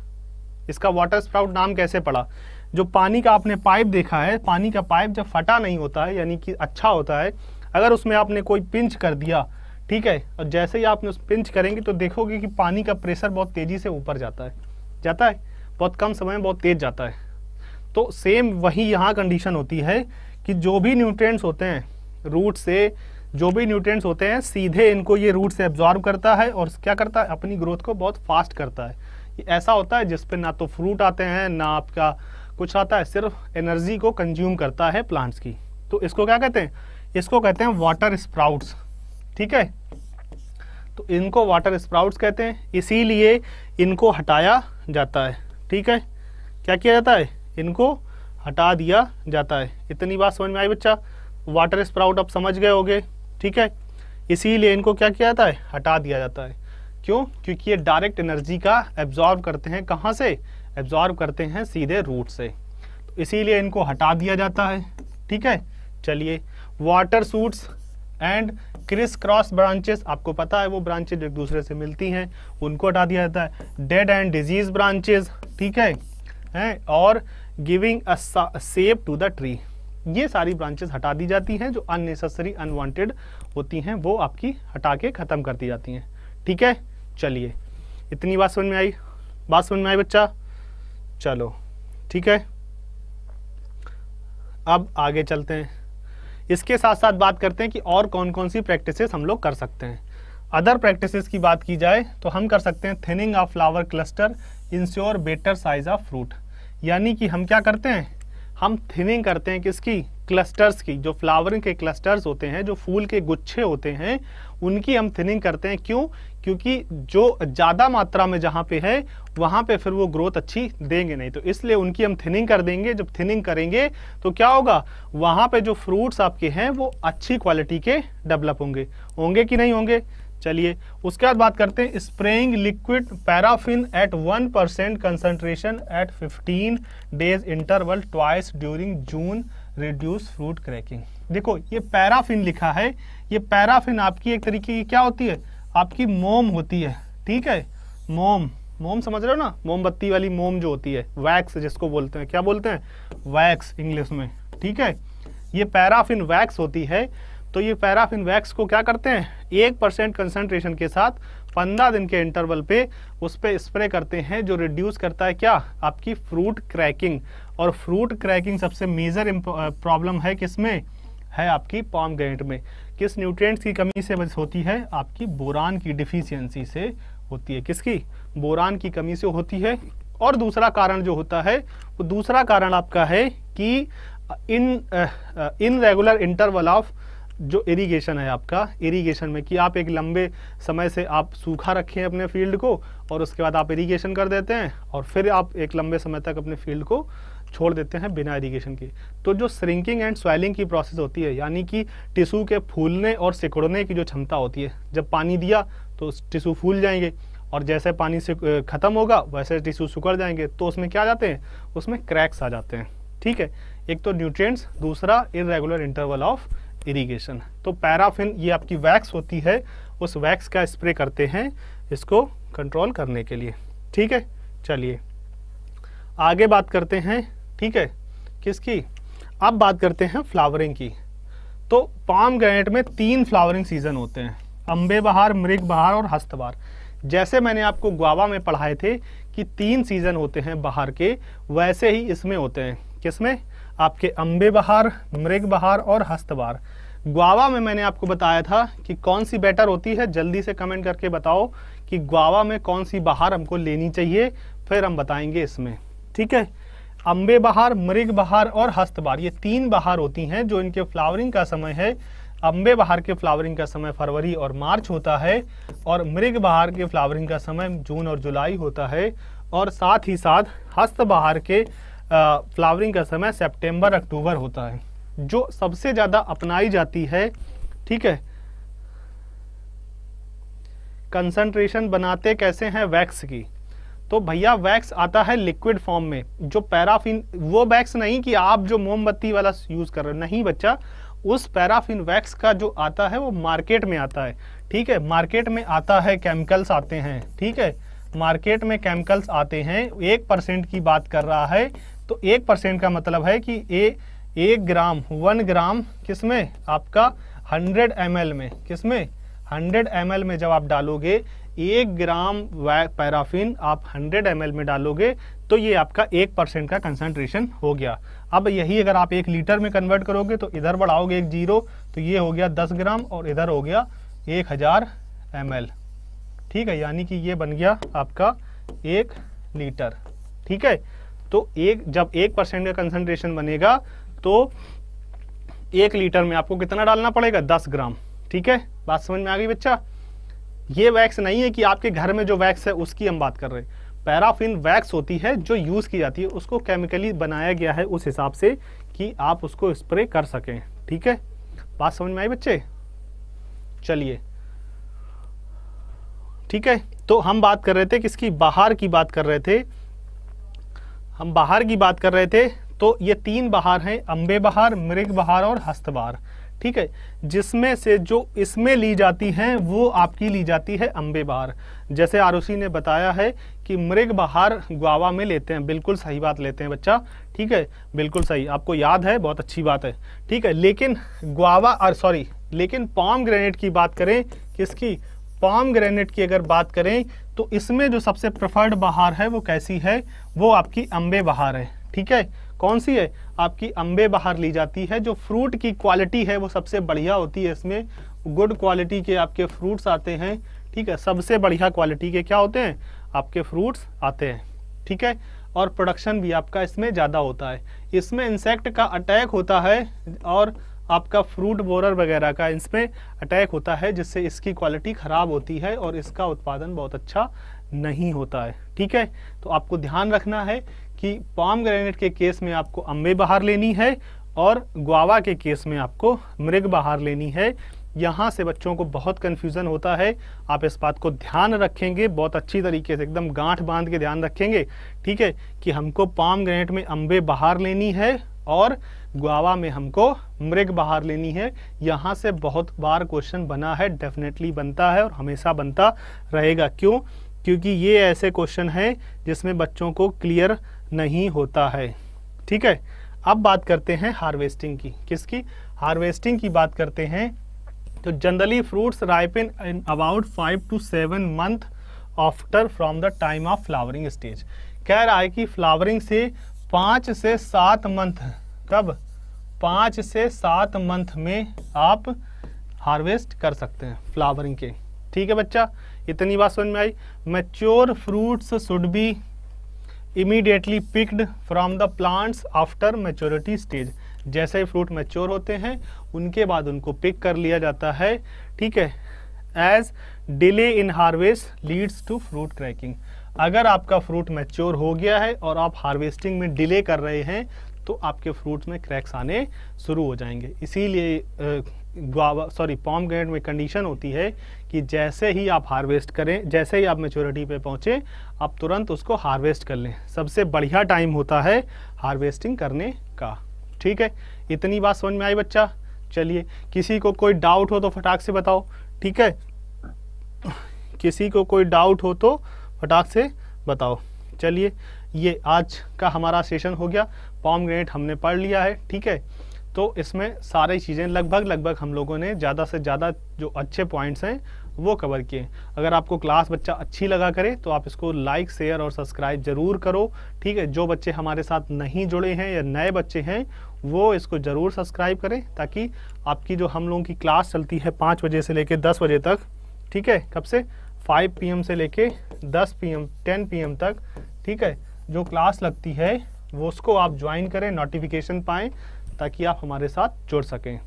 इसका वाटर स्प्राउट नाम कैसे पड़ा जो पानी का आपने पाइप देखा है पानी का पाइप जब फटा नहीं होता है यानी कि अच्छा होता है अगर उसमें आपने कोई पिंच कर दिया ठीक है और जैसे ही आप पिंच करेंगे तो देखोगे कि पानी का प्रेशर बहुत तेज़ी से ऊपर जाता है जाता है बहुत कम समय में बहुत तेज़ जाता है तो सेम वही यहाँ कंडीशन होती है कि जो भी न्यूट्रेंट्स होते हैं रूट से जो भी न्यूट्रेंट्स होते हैं सीधे इनको ये रूट से एब्जॉर्व करता है और क्या करता है अपनी ग्रोथ को बहुत फास्ट करता है ऐसा होता है जिस पे ना तो फ्रूट आते हैं ना आपका कुछ आता है सिर्फ एनर्जी को कंज्यूम करता है प्लांट्स की तो इसको क्या कहते हैं इसको कहते हैं वाटर स्प्राउट्स ठीक है तो इनको वाटर स्प्राउट्स कहते हैं इसीलिए इनको हटाया जाता है ठीक है क्या किया जाता है इनको हटा दिया जाता है इतनी बात समझ में आई बच्चा वाटर स्प्राउट आप समझ गए होगे ठीक है इसीलिए इनको क्या किया जाता है हटा दिया जाता है क्यों क्योंकि ये डायरेक्ट एनर्जी का एब्जॉर्व करते हैं कहाँ से एब्जॉर्व करते हैं सीधे रूट से तो इसीलिए इनको हटा दिया जाता है ठीक है चलिए water shoots and criss cross branches आपको पता है वो ब्रांचेज एक दूसरे से मिलती हैं उनको हटा दिया जाता है डेड एंड डिजीज ब्रांचेज ठीक है हैं और giving sap to the tree ये सारी ब्रांचेस हटा दी जाती हैं जो अननेसेसरी अनवांटेड होती हैं वो आपकी हटा के ख़त्म कर दी जाती हैं ठीक है चलिए इतनी बात समझ में आई बात समझ में आई बच्चा चलो ठीक है अब आगे चलते हैं इसके साथ साथ बात करते हैं कि और कौन कौन सी प्रैक्टिसेस हम लोग कर सकते हैं अदर प्रैक्टिसेस की बात की जाए तो हम कर सकते हैं thinning of flower cluster ensure better size of fruit यानी कि हम क्या करते हैं हम थिनिंग करते हैं किसकी क्लस्टर्स की जो फ्लावरिंग के क्लस्टर्स होते हैं जो फूल के गुच्छे होते हैं उनकी हम थिनिंग करते हैं क्यों क्योंकि जो ज़्यादा मात्रा में जहां पे है वहां पे फिर वो ग्रोथ अच्छी देंगे नहीं तो इसलिए उनकी हम थिनिंग कर देंगे जब थिनिंग करेंगे तो क्या होगा वहां पे जो फ्रूट्स आपके हैं वो अच्छी क्वालिटी के डेवलप होंगे होंगे कि नहीं होंगे चलिए उसके बाद बात करते हैं spraying liquid paraffin at one percent concentration at fifteen days interval twice during June reduce fruit cracking देखो ये पैराफिन लिखा है ये पैराफिन आपकी एक तरीके की क्या होती है आपकी मोम होती है ठीक है मोम मोम समझ रहे हो ना मोमबत्ती वाली मोम जो होती है वैक्स जिसको बोलते हैं क्या बोलते हैं वैक्स इंग्लिश में ठीक है ये पैराफिन वैक्स होती है तो ये पैराफिन वैक्स को क्या करते हैं एक परसेंट कंसनट्रेशन के साथ पंद्रह दिन के इंटरवल पे उस पर स्प्रे करते हैं जो रिड्यूस करता है क्या आपकी फ्रूट क्रैकिंग और फ्रूट क्रैकिंग सबसे मेजर प्रॉब्लम है किसमें है आपकी पॉम ग्रेनेट में किस न्यूट्रिएंट्स की कमी से होती है आपकी बोरान की डिफिशियंसी से होती है किसकी बोरान की कमी से होती है और दूसरा कारण जो होता है वो दूसरा कारण आपका है कि in irregular interval of जो इरिगेशन है आपका इरिगेशन में कि आप एक लंबे समय से आप सूखा रखें अपने फील्ड को और उसके बाद आप इरिगेशन कर देते हैं और फिर आप एक लंबे समय तक अपने फील्ड को छोड़ देते हैं बिना इरीगेशन के तो जो श्रिंकिंग एंड स्वेलिंग की प्रोसेस होती है यानी कि टिशू के फूलने और सिकुड़ने की जो क्षमता होती है जब पानी दिया तो टिशू फूल जाएंगे और जैसे पानी से ख़त्म होगा वैसे टिशू सुकड़ जाएंगे तो उसमें क्या आ जाते हैं उसमें क्रैक्स आ जाते हैं ठीक है एक तो न्यूट्रिएंट्स दूसरा इरेगुलर इंटरवल ऑफ इरिगेशन तो पैराफिन ये आपकी वैक्स होती है उस वैक्स का स्प्रे करते हैं इसको कंट्रोल करने के लिए ठीक है चलिए आगे बात करते हैं ठीक है किसकी अब बात करते हैं फ्लावरिंग की तो पाम ग्रेनेट में तीन फ्लावरिंग सीजन होते हैं अम्बे बहार मृग बहार और हस्तबार जैसे मैंने आपको गुआवा में पढ़ाए थे कि तीन सीजन होते हैं बहार के वैसे ही इसमें होते हैं किसमें आपके अम्बे बहार मृग बहार और हस्तबार गुआवा में मैंने आपको बताया था कि कौन सी बेटर होती है जल्दी से कमेंट करके बताओ कि गुआवा में कौन सी बहार हमको लेनी चाहिए फिर हम बताएंगे इसमें ठीक है अम्बे बहार मृग बहार और हस्त बहार ये तीन बहार होती हैं जो इनके फ्लावरिंग का समय है अम्बे बहार के फ्लावरिंग का समय फरवरी और मार्च होता है और मृग बहार के फ्लावरिंग का समय जून और जुलाई होता है और साथ ही साथ हस्त बहार के फ्लावरिंग का समय सेप्टेम्बर अक्टूबर होता है जो सबसे ज़्यादा अपनाई जाती है ठीक है कंसंट्रेशन बनाते कैसे हैं वैक्स की तो भैया वैक्स आता है लिक्विड फॉर्म में जो पैराफिन वो वैक्स नहीं कि आप जो मोमबत्ती वाला यूज़ कर रहे हो नहीं बच्चा उस पैराफिन वैक्स का जो आता है वो मार्केट में आता है ठीक है मार्केट में आता है केमिकल्स आते हैं ठीक है मार्केट में केमिकल्स आते हैं एक परसेंट की बात कर रहा है तो एक परसेंट का मतलब है कि ए एक ग्राम वन ग्राम किस में आपका हंड्रेड एम में किस में हंड्रेड एम में जब आप डालोगे एक ग्राम पैराफिन आप 100 एम में डालोगे तो ये आपका एक परसेंट का कंसंट्रेशन हो गया अब यही अगर आप एक लीटर में कन्वर्ट करोगे तो इधर बढ़ाओगे एक जीरो तो ये हो गया दस ग्राम और इधर हो गया एक हज़ार एम ठीक है यानी कि ये बन गया आपका एक लीटर ठीक है तो एक जब एक परसेंट का कंसनट्रेशन बनेगा तो एक लीटर में आपको कितना डालना पड़ेगा दस ग्राम ठीक है बात समझ में आ गई बच्चा ये वैक्स नहीं है कि आपके घर में जो वैक्स है उसकी हम बात कर रहे हैं पैराफिन वैक्स होती है जो यूज़ की जाती है उसको केमिकली बनाया गया है उस हिसाब से कि आप उसको स्प्रे कर सकें ठीक है बात समझ में आई बच्चे चलिए ठीक है तो हम बात कर रहे थे किसकी बाहर की बात कर रहे थे हम बाहर की बात कर रहे थे तो ये तीन बहार हैं अंबे बहार मृग बहार और हस्त बहार ठीक है जिसमें से जो इसमें ली जाती हैं वो आपकी ली जाती है अम्बे बहार जैसे आर ने बताया है कि मृग बहार गुआवा में लेते हैं बिल्कुल सही बात लेते हैं बच्चा ठीक है बिल्कुल सही आपको याद है बहुत अच्छी बात है ठीक है लेकिन गुआवा और सॉरी लेकिन पॉम ग्रेनेड की बात करें किसकी पॉम ग्रेनेड की अगर बात करें तो इसमें जो सबसे प्रफर्ड बहार है वो कैसी है वो आपकी अम्बे बहार है ठीक है कौन सी है आपकी अंबे बाहर ली जाती है जो फ्रूट की क्वालिटी है वो सबसे बढ़िया होती है इसमें गुड क्वालिटी के आपके फ्रूट्स आते हैं ठीक है सबसे बढ़िया क्वालिटी के क्या होते हैं आपके फ्रूट्स आते हैं ठीक है और प्रोडक्शन भी आपका इसमें ज़्यादा होता है इसमें इंसेक्ट का अटैक होता है और आपका फ्रूट बोरर वगैरह का इसमें अटैक होता है जिससे इसकी क्वालिटी ख़राब होती है और इसका उत्पादन बहुत अच्छा नहीं होता है ठीक है तो आपको ध्यान रखना है कि पॉम ग्रेनेट के केस में आपको अम्बे बाहर लेनी है और गुआवा के केस में आपको मृग बाहर लेनी है यहाँ से बच्चों को बहुत कन्फ्यूज़न होता है आप इस बात को ध्यान रखेंगे बहुत अच्छी तरीके से एकदम गांठ बांध के ध्यान रखेंगे ठीक है कि हमको पाम ग्रेनेट में अम्बे बाहर लेनी है और गुआवा में हमको मृग बाहर लेनी है यहाँ से बहुत बार क्वेश्चन बना है डेफिनेटली बनता है और हमेशा बनता रहेगा क्यों क्योंकि ये ऐसे क्वेश्चन हैं जिसमें बच्चों को क्लियर नहीं होता है ठीक है अब बात करते हैं हार्वेस्टिंग की किसकी हार्वेस्टिंग की बात करते हैं तो generally fruits ripen in about five to seven month after from the time of flowering stage कह रहा है कि फ्लावरिंग से पाँच से सात मंथ कब पाँच से सात मंथ में आप हार्वेस्ट कर सकते हैं फ्लावरिंग के ठीक है बच्चा इतनी बात समझ में आई mature fruits should be immediately picked from the plants after maturity stage जैसे ही फ्रूट मेच्योर होते हैं उनके बाद उनको पिक कर लिया जाता है ठीक है as delay in harvest leads to fruit cracking अगर आपका फ्रूट मेच्योर हो गया है और आप हार्वेस्टिंग में डिले कर रहे हैं तो आपके फ्रूट में क्रैक्स आने शुरू हो जाएंगे इसीलिए सॉरी पॉम ग्रेनेट में कंडीशन होती है कि जैसे ही आप हार्वेस्ट करें जैसे ही आप मेच्योरिटी पे पहुँचें आप तुरंत उसको हार्वेस्ट कर लें सबसे बढ़िया टाइम होता है हार्वेस्टिंग करने का ठीक है इतनी बात समझ में आई बच्चा चलिए किसी को कोई डाउट हो तो फटाक से बताओ ठीक है किसी को कोई डाउट हो तो फटाक से बताओ चलिए ये आज का हमारा सेशन हो गया पॉम ग्रेनेट हमने पढ़ लिया है ठीक है तो इसमें सारी चीज़ें लगभग लगभग हम लोगों ने ज़्यादा से ज़्यादा जो अच्छे पॉइंट्स हैं वो कवर किए अगर आपको क्लास बच्चा अच्छी लगा करे तो आप इसको लाइक शेयर और सब्सक्राइब जरूर करो ठीक है जो बच्चे हमारे साथ नहीं जुड़े हैं या नए बच्चे हैं वो इसको ज़रूर सब्सक्राइब करें ताकि आपकी जो हम लोगों की क्लास चलती है पाँच बजे से लेकर दस बजे तक ठीक है कब से फाइव पी से लेके दस पी एम टेन तक ठीक है जो क्लास लगती है वो उसको आप ज्वाइन करें नोटिफिकेशन पाएँ ताकि आप हमारे साथ जुड़ सकें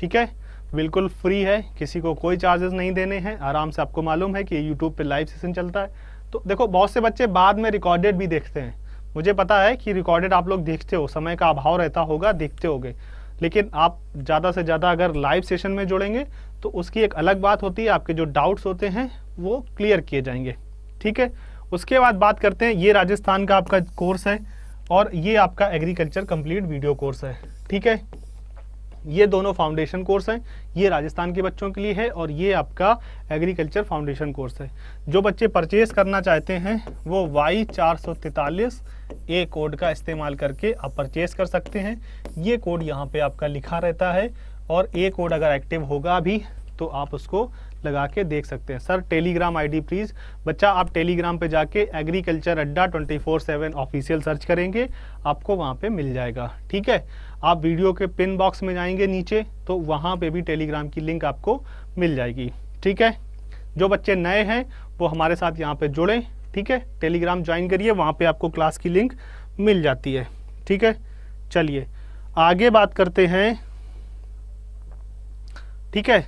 ठीक है बिल्कुल फ्री है किसी को कोई चार्जेस नहीं देने हैं आराम से आपको मालूम है कि यूट्यूब पे लाइव सेशन चलता है तो देखो बहुत से बच्चे बाद में रिकॉर्डेड भी देखते हैं मुझे पता है कि रिकॉर्डेड आप लोग देखते हो समय का अभाव रहता होगा देखते होगे लेकिन आप ज़्यादा से ज़्यादा अगर लाइव सेशन में जुड़ेंगे तो उसकी एक अलग बात होती है आपके जो डाउट्स होते हैं वो क्लियर किए जाएंगे ठीक है उसके बाद बात करते हैं ये राजस्थान का आपका कोर्स है और ये आपका एग्रीकल्चर कंप्लीट वीडियो कोर्स है ठीक है ये दोनों फाउंडेशन कोर्स हैं ये राजस्थान के बच्चों के लिए है और ये आपका एग्रीकल्चर फाउंडेशन कोर्स है जो बच्चे परचेज करना चाहते हैं वो वाई चार सौ तैतालीस ए कोड का इस्तेमाल करके आप परचेज कर सकते हैं ये कोड यहाँ पे आपका लिखा रहता है और ए कोड अगर एक्टिव होगा भी तो आप उसको लगा के देख सकते हैं सर टेलीग्राम आईडी प्लीज़ बच्चा आप टेलीग्राम पे जाके agriculture Adda twenty four seven official search करेंगे आपको वहाँ पे मिल जाएगा ठीक है आप वीडियो के पिन बॉक्स में जाएंगे नीचे तो वहाँ पे भी टेलीग्राम की लिंक आपको मिल जाएगी ठीक है जो बच्चे नए हैं वो हमारे साथ यहाँ पे जुड़ें ठीक है टेलीग्राम ज्वाइन करिए वहाँ पे आपको क्लास की लिंक मिल जाती है ठीक है चलिए आगे बात करते हैं ठीक है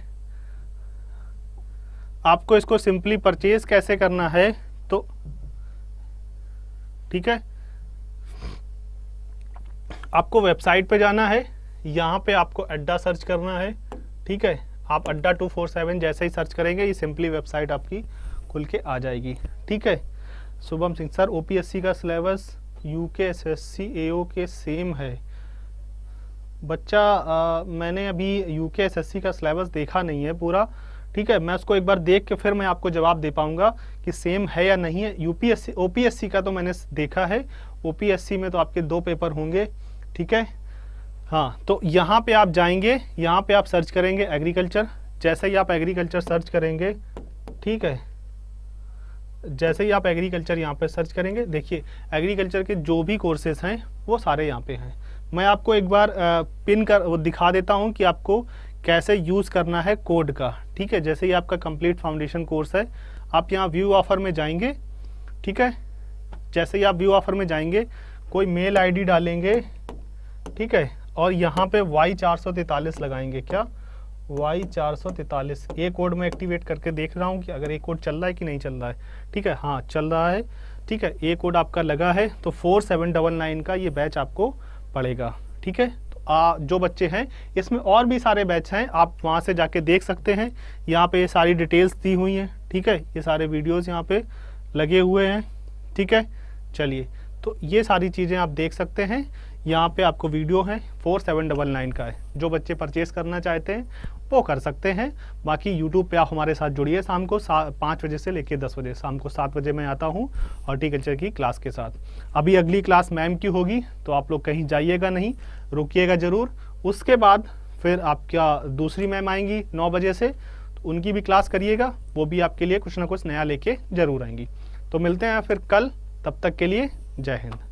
आपको इसको सिंपली परचेज कैसे करना है तो ठीक है आपको वेबसाइट पे जाना है यहाँ पे आपको अड्डा सर्च करना है ठीक है आप अड्डा टू फोर सेवन जैसे ही सर्च करेंगे ये सिंपली वेबसाइट आपकी खुल के आ जाएगी ठीक है शुभम सिंह सर ओपीएससी का syllabus U K S S C ए के सेम है बच्चा आ, मैंने अभी यू के एस एस सी का सिलेबस देखा नहीं है पूरा ठीक है मैं उसको एक बार देख के फिर मैं आपको जवाब दे पाऊंगा कि सेम है या नहीं है यूपीएससी ओपीएससी का तो मैंने देखा है ओपीएससी में तो आपके दो पेपर होंगे ठीक है हाँ तो यहाँ पे आप जाएंगे यहाँ पे आप सर्च करेंगे एग्रीकल्चर जैसे ही आप एग्रीकल्चर सर्च करेंगे ठीक है जैसे ही आप एग्रीकल्चर यहाँ पे सर्च करेंगे देखिए एग्रीकल्चर के जो भी कोर्सेज हैं वो सारे यहाँ पे हैं मैं आपको एक बार आ, पिन कर वो दिखा देता हूँ कि आपको कैसे यूज़ करना है कोड का ठीक है जैसे ही आपका कंप्लीट फाउंडेशन कोर्स है आप यहाँ व्यू ऑफर में जाएंगे ठीक है जैसे ही आप व्यू ऑफर में जाएंगे कोई मेल आईडी डालेंगे ठीक है और यहाँ पे वाई चार लगाएंगे क्या वाई चार ए कोड में एक्टिवेट करके देख रहा हूँ कि अगर ए कोड चल रहा है कि नहीं चल रहा है ठीक है हाँ चल रहा है ठीक है ए कोड आपका लगा है तो फोर सेवन डबल नाइन का ये बैच आपको पड़ेगा ठीक है तो आ, जो बच्चे हैं इसमें और भी सारे बैच हैं आप वहां से जाके देख सकते हैं यहाँ पे ये सारी डिटेल्स दी हुई हैं ठीक है ये सारे वीडियोस यहाँ पे लगे हुए हैं ठीक है चलिए तो ये सारी चीज़ें आप देख सकते हैं यहाँ पे आपको वीडियो है फोर सेवन डबल नाइन का है जो बच्चे परचेस करना चाहते हैं वो कर सकते हैं बाकी यूट्यूब पे आप हमारे साथ जुड़िए शाम को पाँच बजे से लेकर दस बजे शाम को सात बजे मैं आता हूँ हॉर्टिकल्चर की क्लास के साथ अभी अगली क्लास मैम की होगी तो आप लोग कहीं जाइएगा नहीं रुकीयेगा ज़रूर उसके बाद फिर आपका दूसरी मैम आएंगी नौ बजे से तो उनकी भी क्लास करिएगा वो भी आपके लिए कुछ ना कुछ नया लेके ज़रूर आएंगी तो मिलते हैं फिर कल तब तक के लिए जय हिंद